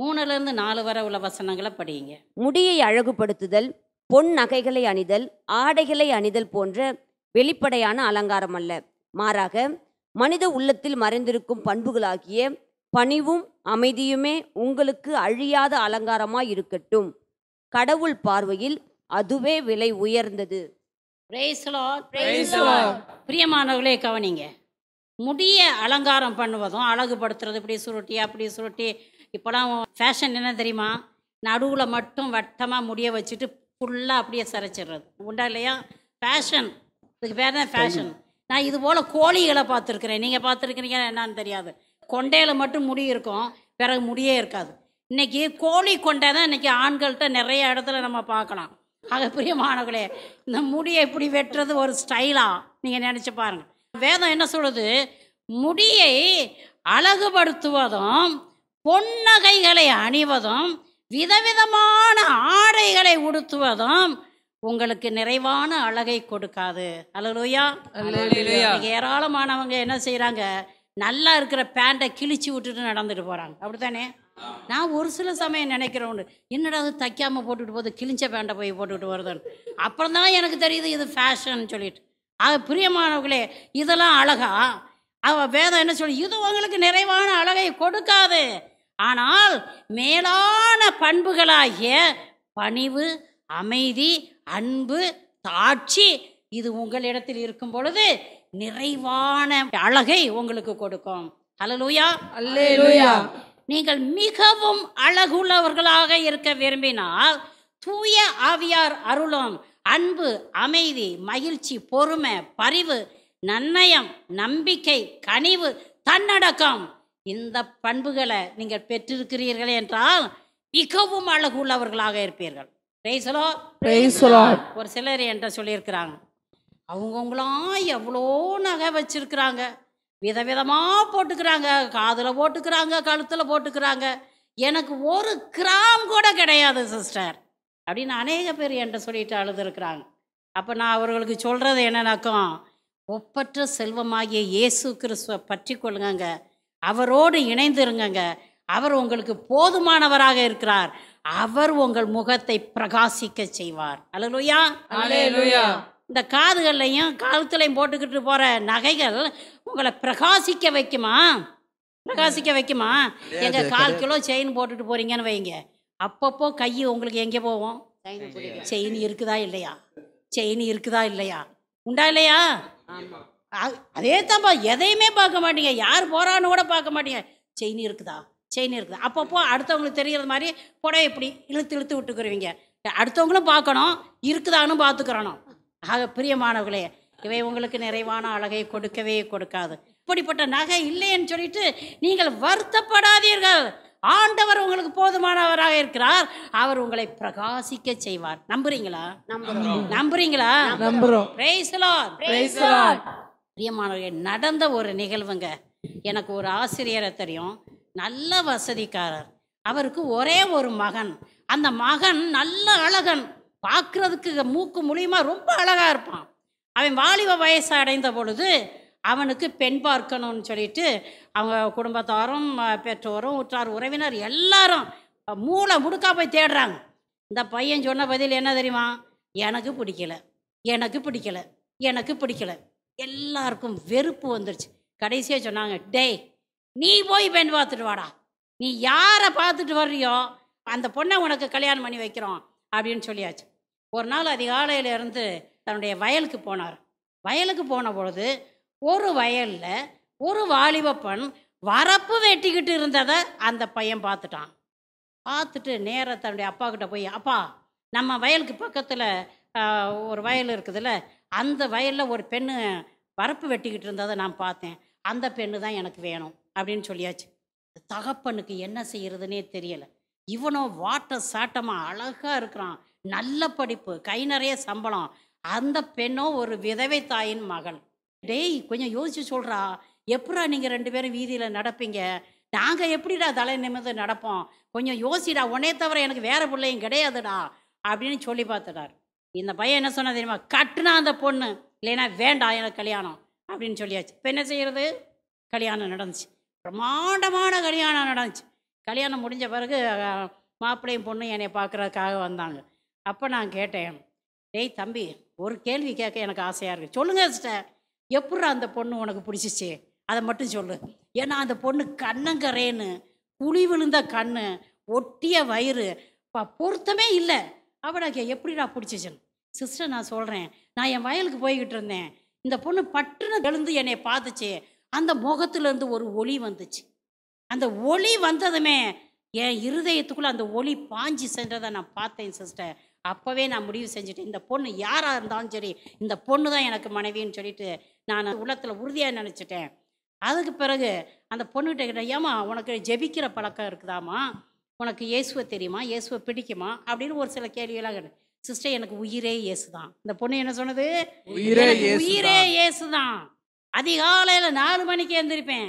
மூணுல இருந்து நாலு வரை உள்ள வசனங்களை படியுங்க முடியை அழகுபடுத்துதல் பொன் நகைகளை அணிதல் ஆடைகளை அணிதல் போன்ற வெளிப்படையான அலங்காரம் அல்ல மாறாக மனித உள்ளத்தில் மறைந்திருக்கும் பண்புகளாகிய பணிவும் அமைதியுமே உங்களுக்கு அழியாத அலங்காரமாய் இருக்கட்டும் கடவுள் பார்வையில் அதுவே விலை உயர்ந்தது பிரியமானவர்களே கவனிங்க முடிய அலங்காரம் பண்ணுவதும் அழகுபடுத்துறது இப்படி சுருட்டி அப்படி சுருட்டி இப்போலாம் ஃபேஷன் என்ன தெரியுமா நடுவில் மட்டும் வட்டமாக முடிய வச்சுட்டு ஃபுல்லாக அப்படியே சிறைச்சிடுறது உண்டா இல்லையா ஃபேஷன் இதுக்கு பேர் தான் ஃபேஷன் நான் இது போல் கோழிகளை பார்த்துருக்குறேன் நீங்கள் பார்த்துருக்குறீங்க என்னன்னு தெரியாது கொண்டையில் மட்டும் முடி இருக்கும் பிறகு முடியே இருக்காது இன்றைக்கி கோழி கொண்டை தான் இன்றைக்கி ஆண்கள்கிட்ட நிறைய இடத்துல நம்ம பார்க்கலாம் ஆக பிரியமானவர்களே இந்த முடியை இப்படி வெட்டுறது ஒரு ஸ்டைலாக நீங்கள் நினச்சி பாருங்கள் வேதம் என்ன சொல்லுது முடியை அழகுபடுத்துவதும் பொன்னகைகளை அணிவதும் விதவிதமான ஆடைகளை உடுத்துவதும் உங்களுக்கு நிறைவான அழகை கொடுக்காது அலலோயா ஏராளமானவங்க என்ன செய்கிறாங்க நல்லா இருக்கிற பேண்ட்டை கிழிச்சு விட்டுட்டு நடந்துட்டு போகிறாங்க அப்படித்தானே நான் ஒரு சில சமயம் நினைக்கிறவனு என்னடா அது தைக்காமல் போட்டுட்டு போகுது கிழிஞ்ச பேண்டை போய் போட்டுக்கிட்டு வருதுன்னு அப்புறம் தான் எனக்கு தெரியுது இது ஃபேஷன் சொல்லிட்டு ஆக பிரியமானவர்களே இதெல்லாம் அழகா அவ வேதம் என்ன சொல்லி இது உங்களுக்கு நிறைவான அழகை கொடுக்காது ஆனால் மேலான பண்புகளாகிய பணிவு அமைதி அன்பு தாட்சி இது உங்களிடத்தில் இருக்கும் பொழுது நிறைவான அழகை உங்களுக்கு கொடுக்கும் அல்லலூயா அல்லேலூயா நீங்கள் மிகவும் அழகுள்ளவர்களாக இருக்க விரும்பினால் தூய ஆவியார் அருளும் அன்பு அமைதி மகிழ்ச்சி பொறுமை பரிவு நன்னயம் நம்பிக்கை கனிவு தன்னடக்கம் இந்த பண்புகளை நீங்கள் பெற்றிருக்கிறீர்கள் என்றால் மிகவும் அழகு உள்ளவர்களாக இருப்பீர்கள் ஒரு சிலர் என்ற சொல்லியிருக்கிறாங்க அவங்கவுங்களாம் எவ்வளோ நகை வச்சிருக்கிறாங்க விதவிதமாக போட்டுக்கிறாங்க காதில் போட்டுக்கிறாங்க கழுத்தில் போட்டுக்கிறாங்க எனக்கு ஒரு கிராம் கூட கிடையாது சிஸ்டர் அப்படின்னு அநேக பேர் என்கிட்ட சொல்லிட்டு அழுதுருக்குறாங்க அப்போ நான் அவர்களுக்கு சொல்கிறது என்னன்னாக்கும் ஒப்பற்ற செல்வமாகிய இயேசு கிறிஸ்துவை பற்றி கொள்ளுங்க அவரோடு இணைந்திருங்கங்க அவர் உங்களுக்கு போதுமானவராக இருக்கிறார் அவர் உங்கள் முகத்தை பிரகாசிக்க செய்வார் அலலுயா அலலுயா இந்த காதுகள்லையும் கழுத்துலையும் போட்டுக்கிட்டு போகிற நகைகள் உங்களை பிரகாசிக்க வைக்குமா பிரகாசிக்க வைக்குமா எங்கள் கால் கிலோ செயின் போட்டுட்டு போகிறீங்கன்னு வைங்க அப்பப்போ கை உங்களுக்கு எங்கே போவோம் செயின் இருக்குதா இல்லையா செயின் இருக்குதா இல்லையா உண்டா இல்லையா அதே தான்ப்பா எதையுமே பார்க்க மாட்டீங்க யார் போகிறான்னு கூட பார்க்க மாட்டீங்க செயின் இருக்குதா செயின் இருக்குது அப்பப்போ அடுத்தவங்களுக்கு தெரிகிறது மாதிரி புடவை இப்படி இழுத்து இழுத்து விட்டுக்குருவீங்க அடுத்தவங்களும் பார்க்கணும் இருக்குதான்னு பார்த்துக்கிறணும் ஆக பிரியமானவர்களே இவை உங்களுக்கு நிறைவான அழகை கொடுக்கவே கொடுக்காது இப்படிப்பட்ட நகை இல்லைன்னு சொல்லிட்டு நீங்கள் வருத்தப்படாதீர்கள் ஆண்டவர் உங்களுக்கு போதுமானவராக இருக்கிறார் அவர் உங்களை பிரகாசிக்க செய்வார் நம்புறீங்களா நம்புறீங்களா பிரியமானவர்கள் நடந்த ஒரு நிகழ்வுங்க எனக்கு ஒரு ஆசிரியரை தெரியும் நல்ல வசதிக்காரர் அவருக்கு ஒரே ஒரு மகன் அந்த மகன் நல்ல அழகன் பார்க்குறதுக்கு மூக்கு மூலியமாக ரொம்ப அழகாக இருப்பான் அவன் வாலிப வயசு அடைந்த பொழுது அவனுக்கு பெண் பார்க்கணும்னு சொல்லிட்டு அவங்க குடும்பத்தாரும் பெற்றோரும் உற்றார் உறவினர் எல்லாரும் மூளை முடுக்கா போய் தேடுறாங்க இந்த பையன் சொன்ன பதில் என்ன தெரியுமா எனக்கு பிடிக்கல எனக்கு பிடிக்கல எனக்கு பிடிக்கல எல்லாருக்கும் வெறுப்பு வந்துருச்சு கடைசியாக சொன்னாங்க டேய் நீ போய் பெண் பார்த்துட்டு வாடா நீ யாரை பார்த்துட்டு வர்றியோ அந்த பொண்ணை உனக்கு கல்யாணம் பண்ணி வைக்கிறோம் அப்படின்னு சொல்லியாச்சு ஒரு நாள் அதிகாலையில் இருந்து தன்னுடைய வயலுக்கு போனார் வயலுக்கு போன பொழுது ஒரு வயலில் ஒரு வாலிபப்பன் வரப்பு வெட்டிக்கிட்டு இருந்ததை அந்த பையன் பார்த்துட்டான் பார்த்துட்டு நேராக தன்னுடைய அப்பா கிட்டே போய் அப்பா நம்ம வயலுக்கு பக்கத்தில் ஒரு வயல் இருக்குதுல்ல அந்த வயலில் ஒரு பெண்ணு வரப்பு வெட்டிக்கிட்டு இருந்ததை நான் பார்த்தேன் அந்த பெண்ணு தான் எனக்கு வேணும் அப்படின்னு சொல்லியாச்சு தகப்பனுக்கு என்ன செய்கிறதுனே தெரியலை இவனும் வாட்ட சாட்டமாக அழகாக இருக்கிறான் நல்ல படிப்பு கை நிறைய சம்பளம் அந்த பெண்ணோ ஒரு விதவை தாயின் மகள் டேய் கொஞ்சம் யோசிச்சு சொல்கிறா எப்படா நீங்கள் ரெண்டு பேரும் வீதியில் நடப்பீங்க நாங்கள் எப்படிடா தலை நிமிந்து நடப்போம் கொஞ்சம் யோசிடா உன்னே தவிர எனக்கு வேறு பிள்ளையும் கிடையாதுடா அப்படின்னு சொல்லி பார்த்துட்டார் இந்த பையன் என்ன சொன்னா தெரியுமா கட்டுனா அந்த பொண்ணு இல்லைன்னா வேண்டாம் எனக்கு கல்யாணம் அப்படின்னு சொல்லியாச்சு இப்போ என்ன செய்கிறது கல்யாணம் நடந்துச்சு பிரமாண்டமான கல்யாணம் நடந்துச்சு கல்யாணம் முடிஞ்ச பிறகு மாப்பிள்ளையும் பொண்ணும் என்னை பார்க்குறதுக்காக வந்தாங்க அப்போ நான் கேட்டேன் டேய் தம்பி ஒரு கேள்வி கேட்க எனக்கு ஆசையாக இருக்குது சொல்லுங்கள் சிஸ்டர் எப்பட்றா அந்த பொண்ணு உனக்கு பிடிச்சிச்சு அதை மட்டும் சொல்லு ஏன்னா அந்த பொண்ணு கண்ணங்கரேன்னு குழி விழுந்த கண் ஒட்டிய வயிறு பொருத்தமே இல்லை அவனுக்கு கே எப்படிடா பிடிச்சிச்சுன்னு சிஸ்டர் நான் சொல்கிறேன் நான் என் வயலுக்கு போய்கிட்டு இருந்தேன் இந்த பொண்ணு பட்டுன்னு எழுந்து என்னை பார்த்துச்சு அந்த முகத்துலேருந்து ஒரு ஒளி வந்துச்சு அந்த ஒளி வந்ததுமே என் இருதயத்துக்குள்ளே அந்த ஒளி பாஞ்சி சென்றதை நான் பார்த்தேன் சிஸ்டர் அப்போவே நான் முடிவு செஞ்சுட்டேன் இந்த பொண்ணு யாராக இருந்தாலும் சரி இந்த பொண்ணு தான் எனக்கு மனைவின்னு சொல்லிட்டு நான் உள்ளத்தில் உறுதியாக நினச்சிட்டேன் அதுக்கு பிறகு அந்த பொண்ணுகிட்ட கிட்ட ஏமா உனக்கு ஜெபிக்கிற பழக்கம் இருக்குதாம்மா உனக்கு இயேசுவை தெரியுமா இயேசுவை பிடிக்குமா அப்படின்னு ஒரு சில கேள்விகளாக சிஸ்டர் எனக்கு உயிரே இயேசு தான் இந்த பொண்ணு என்ன சொன்னது உயிரே இயேசு தான் அதிகாலையில் நாலு மணிக்கு எழுந்திருப்பேன்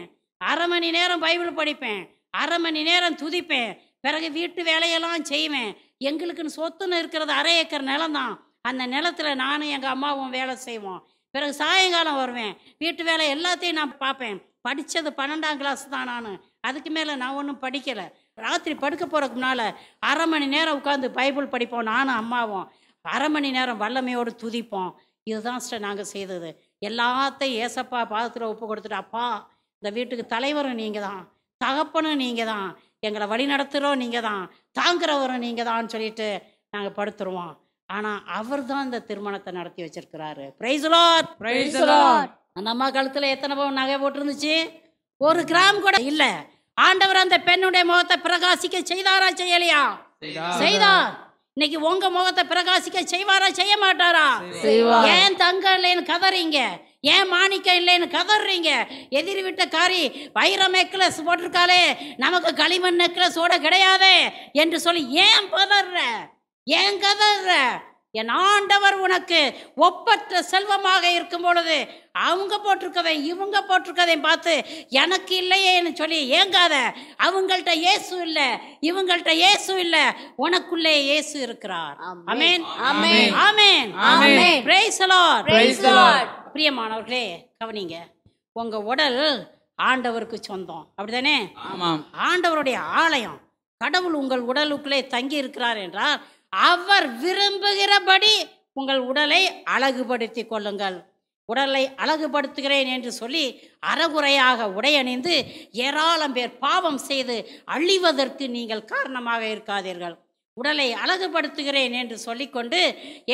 அரை மணி நேரம் பைபிள் படிப்பேன் அரை மணி நேரம் துதிப்பேன் பிறகு வீட்டு வேலையெல்லாம் செய்வேன் எங்களுக்குன்னு சொத்துன்னு இருக்கிறது அரை ஏக்கர் நிலம் தான் அந்த நிலத்தில் நானும் எங்கள் அம்மாவும் வேலை செய்வோம் பிறகு சாயங்காலம் வருவேன் வீட்டு வேலை எல்லாத்தையும் நான் பார்ப்பேன் படித்தது பன்னெண்டாம் கிளாஸ் தான் நான் அதுக்கு மேலே நான் ஒன்றும் படிக்கலை ராத்திரி படுக்க போகிறதுக்கு முன்னால் அரை மணி நேரம் உட்காந்து பைபிள் படிப்போம் நானும் அம்மாவும் அரை மணி நேரம் வல்லமையோடு துதிப்போம் இதுதான் சார் நாங்கள் செய்தது எல்லாத்தையும் ஏசப்பா பாதத்தில் ஒப்பு கொடுத்துட்டு அப்பா இந்த வீட்டுக்கு தலைவரும் நீங்கள் தான் தகப்பனும் நீங்கள் தான் எங்களை வழி நடத்துகிறோம் நீங்கள் தான் தாங்கிறவரும் நீங்கள் தான் சொல்லிட்டு நாங்கள் படுத்துருவோம் ஆனால் அவர் தான் இந்த திருமணத்தை நடத்தி வச்சிருக்கிறாரு பிரைஸ்லார் பிரைஸ்லார் நம்ம கழுத்தில் எத்தனை பவன் நகை போட்டிருந்துச்சு ஒரு கிராம் கூட இல்லை ஆண்டவர் அந்த பெண்ணுடைய முகத்தை பிரகாசிக்க செய்தாரா செய்யலையா செய்தார் இன்னைக்கு உங்க முகத்தை பிரகாசிக்க செய்வாரா செய்ய மாட்டாரா ஏன் தங்கலேன்னு கதறீங்க ஏன் மாணிக்கம் இல்லைன்னு கதறீங்க எதிர் விட்ட காரி வைர நெக்லஸ் போட்டிருக்காளே நமக்கு களிமண் நெக்லஸ் ஓட கிடையாதே என்று சொல்லி ஏன் பதற ஏன் கதற என் ஆண்டவர் உனக்கு ஒப்பற்ற செல்வமாக இருக்கும் பொழுது அவங்க போட்டிருக்கதை இவங்க போட்டிருக்கதையும் பார்த்து எனக்கு இல்லையேன்னு சொல்லி ஏங்காத அவங்கள்ட்ட இயேசு இல்லை இவங்கள்ட்ட இயேசு இல்லை உனக்குள்ளே இயேசு இருக்கிறார் ஆமேன் ஆமேன் பிரியமானவர்களே கவனிங்க உங்க உடல் ஆண்டவருக்கு சொந்தம் அப்படிதானே ஆமாம் ஆண்டவருடைய ஆலயம் கடவுள் உங்கள் உடலுக்குள்ளே தங்கி இருக்கிறார் என்றால் அவர் விரும்புகிறபடி உங்கள் உடலை அழகுபடுத்தி கொள்ளுங்கள் உடலை அழகுபடுத்துகிறேன் என்று சொல்லி அறகுறையாக உடையணிந்து ஏராளம் பேர் பாவம் செய்து அழிவதற்கு நீங்கள் காரணமாக இருக்காதீர்கள் உடலை அழகுபடுத்துகிறேன் என்று சொல்லிக்கொண்டு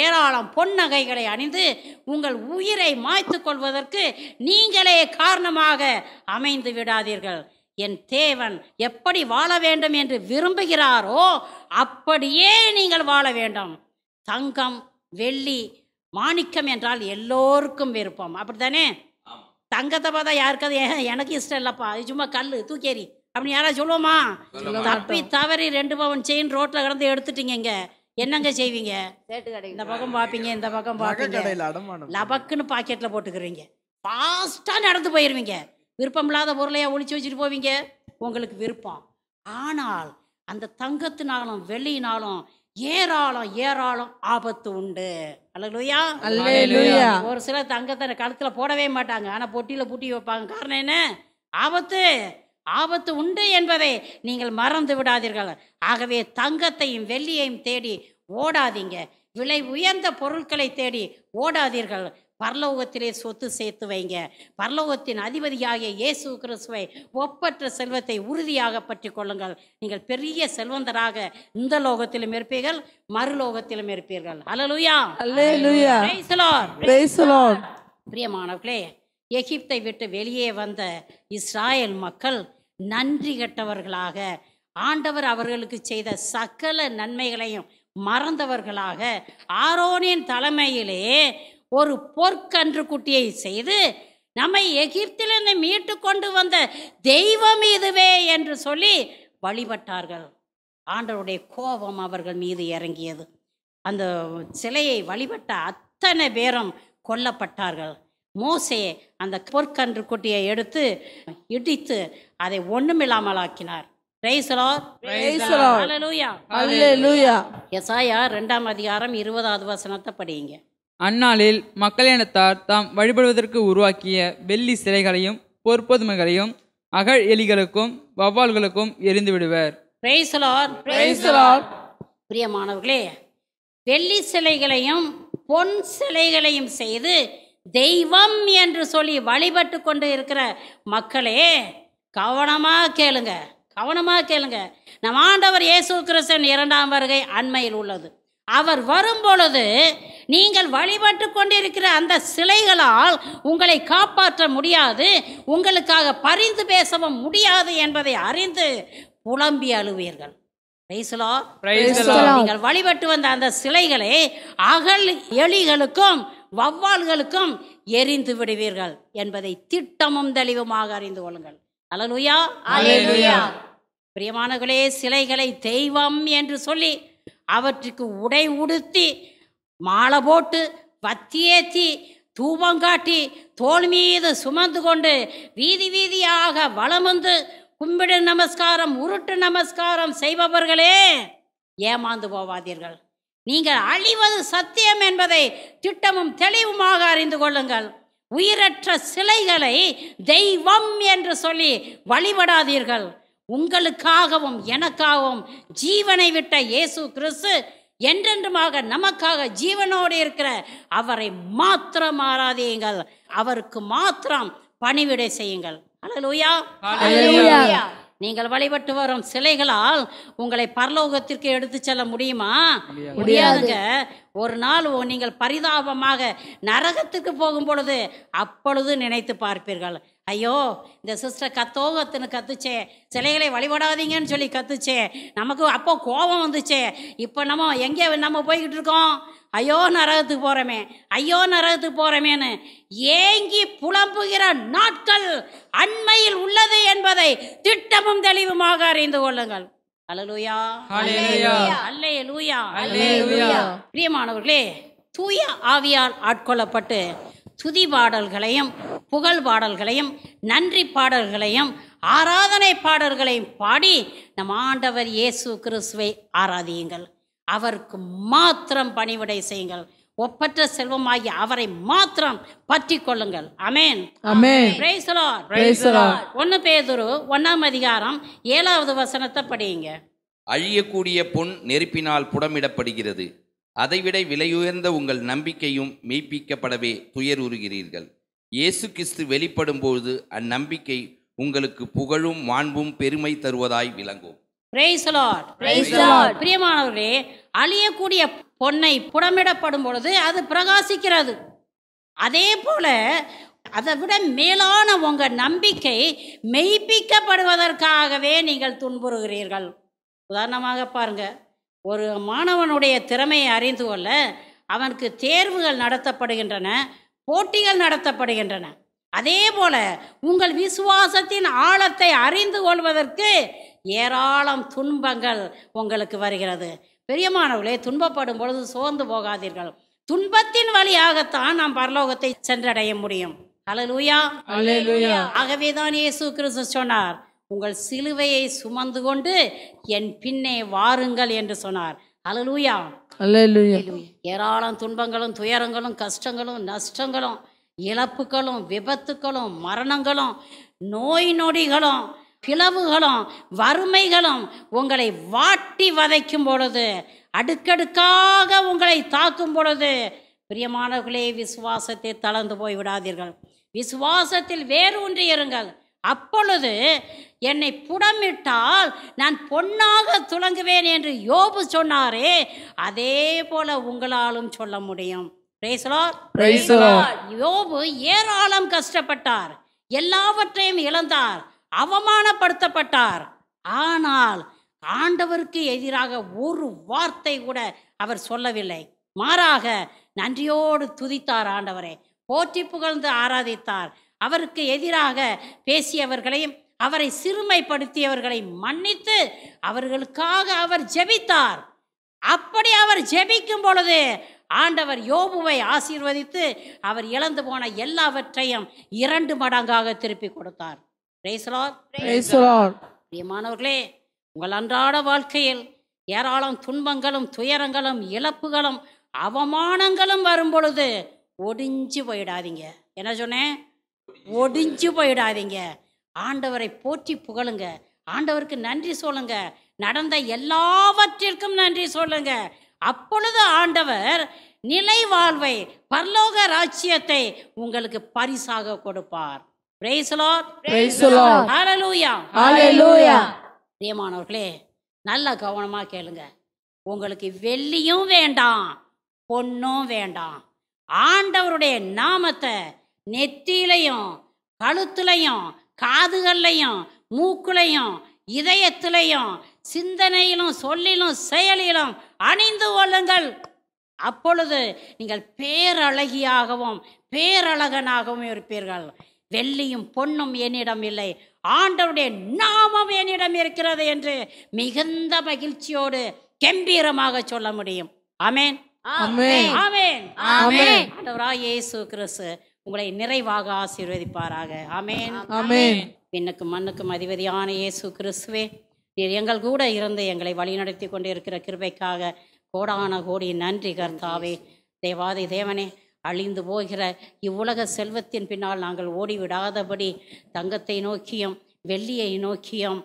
ஏராளம் பொன்னகைகளை அணிந்து உங்கள் உயிரை மாய்த்து கொள்வதற்கு நீங்களே காரணமாக அமைந்து விடாதீர்கள் என் தேவன் எப்படி வாழ வேண்டும் என்று விரும்புகிறாரோ அப்படியே நீங்கள் வாழ வேண்டும் தங்கம் வெள்ளி மாணிக்கம் என்றால் எல்லோருக்கும் விருப்பம் அப்படித்தானே தங்கத்தை பார்த்தா யாருக்காவது எனக்கு இஷ்டம் இல்லைப்பா இது சும்மா கல் தூக்கேறி அப்படின்னு யாராவது சொல்லுவோமா தப்பி தவறி ரெண்டு பவன் செயின் ரோட்டில் கடந்து எடுத்துட்டீங்க இங்க என்னங்க செய்வீங்க இந்த பக்கம் பார்ப்பீங்க இந்த பக்கம் பார்ப்பீங்க லபக்குன்னு பாக்கெட்டில் போட்டுக்கிறீங்க ஃபாஸ்ட்டாக நடந்து போயிடுவீங்க விருப்பமில்லாத பொருளையாக ஒழிச்சு வச்சுட்டு போவீங்க உங்களுக்கு விருப்பம் ஆனால் அந்த தங்கத்தினாலும் வெள்ளியினாலும் ஏராளம் ஏராளம் ஆபத்து உண்டு அல்லையா ஒரு சிலர் தங்கத்தை கழுத்தில் போடவே மாட்டாங்க ஆனால் பொட்டியில் பூட்டி வைப்பாங்க காரணம் என்ன ஆபத்து ஆபத்து உண்டு என்பதை நீங்கள் மறந்து விடாதீர்கள் ஆகவே தங்கத்தையும் வெள்ளியையும் தேடி ஓடாதீங்க விலை உயர்ந்த பொருட்களை தேடி ஓடாதீர்கள் பரலோகத்திலே சொத்து சேர்த்து வைங்க பரலோகத்தின் அதிபதியாகிய இயேசு கிறிஸ்துவை ஒப்பற்ற செல்வத்தை உறுதியாக பற்றி கொள்ளுங்கள் நீங்கள் பெரிய செல்வந்தராக இந்த லோகத்திலும் இருப்பீர்கள் மறுலோகத்திலும் இருப்பீர்கள் அலலுயா பிரியமானவர்களே எகிப்தை விட்டு வெளியே வந்த இஸ்ராயல் மக்கள் நன்றி கெட்டவர்களாக ஆண்டவர் அவர்களுக்கு செய்த சகல நன்மைகளையும் மறந்தவர்களாக ஆரோனின் தலைமையிலே ஒரு பொற்கன்று குட்டியை செய்து நம்மை எகிப்திலிருந்து மீட்டு கொண்டு வந்த தெய்வம் இதுவே என்று சொல்லி வழிபட்டார்கள் ஆண்டவருடைய கோபம் அவர்கள் மீது இறங்கியது அந்த சிலையை வழிபட்ட அத்தனை பேரும் கொல்லப்பட்டார்கள் மோசே அந்த பொற்கன்று குட்டியை எடுத்து இடித்து அதை ஒன்றுமில்லாமல் ஆக்கினார் ரெண்டாம் அதிகாரம் இருபதாவது வசனத்தை படியுங்க அந்நாளில் மக்களினத்தார் தாம் வழிபடுவதற்கு உருவாக்கிய வெள்ளி சிலைகளையும் பொற்பொதுமைகளையும் அகழ் எலிகளுக்கும் வவ்வால்களுக்கும் எரிந்து விடுவர் பிரியமானவர்களே வெள்ளி சிலைகளையும் பொன் சிலைகளையும் செய்து தெய்வம் என்று சொல்லி வழிபட்டு கொண்டு இருக்கிற மக்களே கவனமாக கேளுங்க கவனமாக கேளுங்க நம் ஆண்டவர் இயேசு கிறிஸ்தன் இரண்டாம் வருகை அண்மையில் உள்ளது அவர் வரும்பொழுது நீங்கள் வழிபட்டு கொண்டிருக்கிற அந்த சிலைகளால் உங்களை காப்பாற்ற முடியாது உங்களுக்காக பரிந்து பேசவும் முடியாது என்பதை அறிந்து புலம்பி அழுவீர்கள் நீங்கள் வழிபட்டு வந்த அந்த சிலைகளை அகல் எலிகளுக்கும் வவ்வால்களுக்கும் எரிந்து விடுவீர்கள் என்பதை திட்டமும் தெளிவுமாக அறிந்து கொள்ளுங்கள் அலலுயா அலலுயா பிரியமானவர்களே சிலைகளை தெய்வம் என்று சொல்லி அவற்றுக்கு உடை உடுத்தி மாலை போட்டு பத்தியேற்றி தூபம் காட்டி தோல் மீது சுமந்து கொண்டு வீதி வீதியாக வளம் வந்து கும்பிடு நமஸ்காரம் உருட்டு நமஸ்காரம் செய்பவர்களே ஏமாந்து போவாதீர்கள் நீங்கள் அழிவது சத்தியம் என்பதை திட்டமும் தெளிவுமாக அறிந்து கொள்ளுங்கள் உயிரற்ற சிலைகளை தெய்வம் என்று சொல்லி வழிபடாதீர்கள் உங்களுக்காகவும் எனக்காகவும் ஜீவனை விட்ட இயேசு கிறிஸ்து என்றென்றுமாக நமக்காக ஜீவனோடு இருக்கிற அவரை மாத்திரம் ஆராதியுங்கள் அவருக்கு மாத்திரம் பணிவிடை செய்யுங்கள் அலலூயா நீங்கள் வழிபட்டு வரும் சிலைகளால் உங்களை பரலோகத்திற்கு எடுத்து செல்ல முடியுமா முடியாதுங்க ஒரு நாள் நீங்கள் பரிதாபமாக நரகத்துக்கு போகும் பொழுது அப்பொழுது நினைத்து பார்ப்பீர்கள் ஐயோ இந்த சிஸ்டர் கத்தோகத்துன்னு கத்துச்சே சிலைகளை வழிபடாதீங்கன்னு சொல்லி கத்துச்சே நமக்கு அப்போ கோபம் வந்துச்சே இப்போ நம்ம எங்கே நம்ம போய்கிட்டு இருக்கோம் ஐயோ நரகத்துக்கு போகிறோமே ஐயோ நரகத்துக்கு போகிறோமேன்னு ஏங்கி புலம்புகிற நாட்கள் அண்மையில் உள்ளது என்பதை திட்டமும் தெளிவுமாக அறிந்து கொள்ளுங்கள் அலலூயா லூயா பிரியமானவர்களே தூய ஆவியால் ஆட்கொள்ளப்பட்டு துதி பாடல்களையும் புகழ் பாடல்களையும் நன்றி பாடல்களையும் ஆராதனை பாடல்களையும் பாடி நம் ஆண்டவர் இயேசு கிறிஸ்துவை ஆராதியுங்கள் அவருக்கு மாத்திரம் பணிவிடை செய்யுங்கள் ஒப்பற்ற செல்வமாகி அவரை மாத்திரம் பற்றி கொள்ளுங்கள் அமேன் ஒன்னு பேதுரு ஒன்னாம் அதிகாரம் ஏழாவது வசனத்தை படியுங்க அழியக்கூடிய பொன் நெருப்பினால் புடமிடப்படுகிறது அதைவிட விலையுயர்ந்த உங்கள் நம்பிக்கையும் மெய்ப்பிக்கப்படவே துயர் உறுகிறீர்கள் இயேசு கிறிஸ்து வெளிப்படும்போது அந்நம்பிக்கை உங்களுக்கு புகழும் மாண்பும் பெருமை தருவதாய் விளங்கும் பிரியமானவர்களே அழியக்கூடிய பொண்ணை புடமிடப்படும் பொழுது அது பிரகாசிக்கிறது அதே போல அதை விட மேலான உங்க நம்பிக்கை மெய்ப்பிக்கப்படுவதற்காகவே நீங்கள் துன்புறுகிறீர்கள் உதாரணமாக பாருங்க ஒரு மாணவனுடைய திறமையை அறிந்து கொள்ள அவனுக்கு தேர்வுகள் நடத்தப்படுகின்றன போட்டிகள் நடத்தப்படுகின்றன அதே போல உங்கள் விசுவாசத்தின் ஆழத்தை அறிந்து கொள்வதற்கு ஏராளம் துன்பங்கள் உங்களுக்கு வருகிறது பெரியமானவர்களே துன்பப்படும் பொழுது சோர்ந்து போகாதீர்கள் துன்பத்தின் வழியாகத்தான் நாம் பரலோகத்தை சென்றடைய முடியும் அலலூயா ஆகவேதான் இயேசு கிறிஸ்து சொன்னார் உங்கள் சிலுவையை சுமந்து கொண்டு என் பின்னே வாருங்கள் என்று சொன்னார் அலலூயா ஏராளம் துன்பங்களும் துயரங்களும் கஷ்டங்களும் நஷ்டங்களும் இழப்புகளும் விபத்துக்களும் மரணங்களும் நோய் நொடிகளும் பிளவுகளும் வறுமைகளும் உங்களை வாட்டி வதைக்கும் பொழுது அடுக்கடுக்காக உங்களை தாக்கும் பொழுது பிரியமானவர்களே விசுவாசத்தை தளர்ந்து போய் விடாதீர்கள் விசுவாசத்தில் வேறு ஒன்று இருங்கள் அப்பொழுது என்னை புடமிட்டால் நான் பொன்னாக துளங்குவேன் என்று யோபு சொன்னாரே அதே போல உங்களாலும் சொல்ல முடியும் யோபு ஏராளம் கஷ்டப்பட்டார் எல்லாவற்றையும் இழந்தார் அவமானப்படுத்தப்பட்டார் ஆனால் ஆண்டவருக்கு எதிராக ஒரு வார்த்தை கூட அவர் சொல்லவில்லை மாறாக நன்றியோடு துதித்தார் ஆண்டவரை போற்றி புகழ்ந்து ஆராதித்தார் அவருக்கு எதிராக பேசியவர்களையும் அவரை சிறுமைப்படுத்தியவர்களை மன்னித்து அவர்களுக்காக அவர் ஜெபித்தார் அப்படி அவர் ஜெபிக்கும் பொழுது ஆண்டவர் யோபுவை ஆசீர்வதித்து அவர் இழந்து போன எல்லாவற்றையும் இரண்டு மடங்காக திருப்பி கொடுத்தார் பிரியமானவர்களே உங்கள் அன்றாட வாழ்க்கையில் ஏராளம் துன்பங்களும் துயரங்களும் இழப்புகளும் அவமானங்களும் வரும் பொழுது ஒடிஞ்சு போயிடாதீங்க என்ன சொன்னேன் ஒடிஞ்சு போயிடாதீங்க ஆண்டவரை போற்றி புகழுங்க ஆண்டவருக்கு நன்றி சொல்லுங்க நடந்த எல்லாவற்றிற்கும் நன்றி சொல்லுங்க அப்பொழுது ஆண்டவர் நிலை வாழ்வை பரலோக ராஜ்யத்தை உங்களுக்கு பரிசாக கொடுப்பார் பிரியமானவர்களே நல்ல கவனமா கேளுங்க உங்களுக்கு வெள்ளியும் வேண்டாம் பொண்ணும் வேண்டாம் ஆண்டவருடைய நாமத்தை நெத்தியிலையும் கழுத்துலையும் காதுகள்லையும் மூக்குலையும் இதயத்திலையும் சிந்தனையிலும் சொல்லிலும் செயலிலும் அணிந்து கொள்ளுங்கள் அப்பொழுது நீங்கள் பேரழகியாகவும் பேரழகனாகவும் இருப்பீர்கள் வெள்ளியும் பொண்ணும் என்னிடம் இல்லை ஆண்டவருடைய நாமம் என்னிடம் இருக்கிறது என்று மிகுந்த மகிழ்ச்சியோடு கம்பீரமாக சொல்ல முடியும் அமேன் ஆமேன் ஆமேன் ஆமேன் ஆண்டவராய் இயேசு கிறிஸ்து உங்களை நிறைவாக ஆசீர்வதிப்பாராக ஆமேன் ஆமேன் விண்ணுக்கும் மண்ணுக்கும் அதிபதியான இயேசு கிறிஸ்துவே நீர் எங்கள் கூட இருந்து எங்களை வழிநடத்தி கொண்டு இருக்கிற கிருபைக்காக கோடான கோடி நன்றி கர்த்தாவே தேவாதி தேவனே அழிந்து போகிற இவ்வுலக செல்வத்தின் பின்னால் நாங்கள் ஓடிவிடாதபடி தங்கத்தை நோக்கியும் வெள்ளியை நோக்கியும்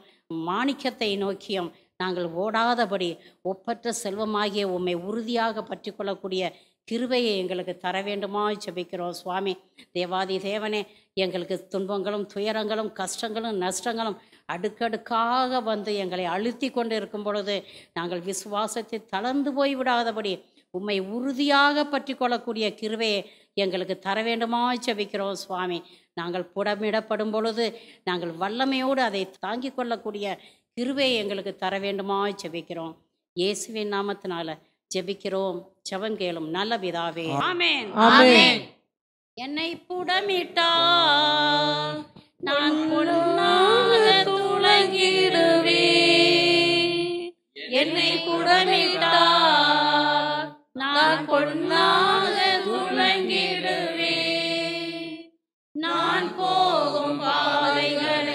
மாணிக்கத்தை நோக்கியும் நாங்கள் ஓடாதபடி ஒப்பற்ற செல்வமாகிய உம்மை உறுதியாக பற்றி கொள்ளக்கூடிய கிருவையை எங்களுக்கு தர வேண்டுமா ஜபிக்கிறோம் சுவாமி தேவாதி தேவனே எங்களுக்கு துன்பங்களும் துயரங்களும் கஷ்டங்களும் நஷ்டங்களும் அடுக்கடுக்காக வந்து எங்களை அழுத்தி கொண்டு இருக்கும் பொழுது நாங்கள் விசுவாசத்தை தளர்ந்து போய் விடாதபடி உறுதியாக பற்றி கொள்ளக்கூடிய கிருவையை எங்களுக்கு தர வேண்டுமா ஜபிக்கிறோம் சுவாமி நாங்கள் புடமிடப்படும் பொழுது நாங்கள் வல்லமையோடு அதை தாங்கி கொள்ளக்கூடிய கிருவையை எங்களுக்கு தர வேண்டுமா ஜபிக்கிறோம் இயேசுவின் நாமத்தினால ஜெபிக்கிறோம் செவங்கேளும் கேளும் நல்ல விதாவே ஆமேன் என்னை புடமிட்டா நான் பொன்னாக என்னை புடமிட்டா நான் பொன்னாக துளங்கிடுவேன் நான் போகும் பாதைகளை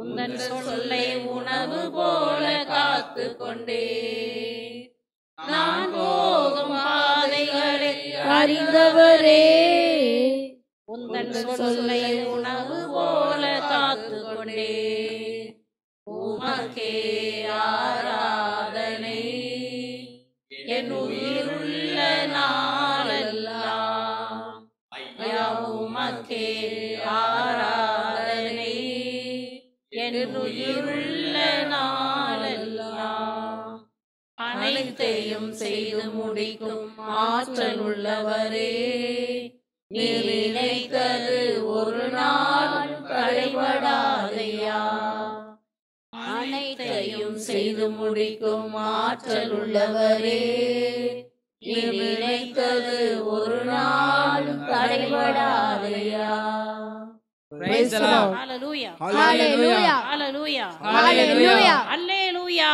உந்தன் சொல்லை உணவு போல காத்து கொண்டே நான் போகும் பாதைகளை அறிந்தவரே உந்தன் சொல்லை உணவு போல காத்து கொண்டே உமக்கே ஆராதனை என் உயிருள்ள நாளெல்லாம் ஐயா உமக்கே அனைத்தையும் செய்து முடிக்கும் ஆற்றல் உள்ளவரே நீர் இணைத்தது ஒரு நாள் கடைபடாதையா அனைத்தையும் செய்து முடிக்கும் ஆற்றல் உள்ளவரே நீர் இணைத்தது ஒரு நாள் கடைபடாதையா Praise the Lord. Hallelujah. Hallelujah. Hallelujah. Hallelujah. Hallelujah. Hallelujah. Hallelujah.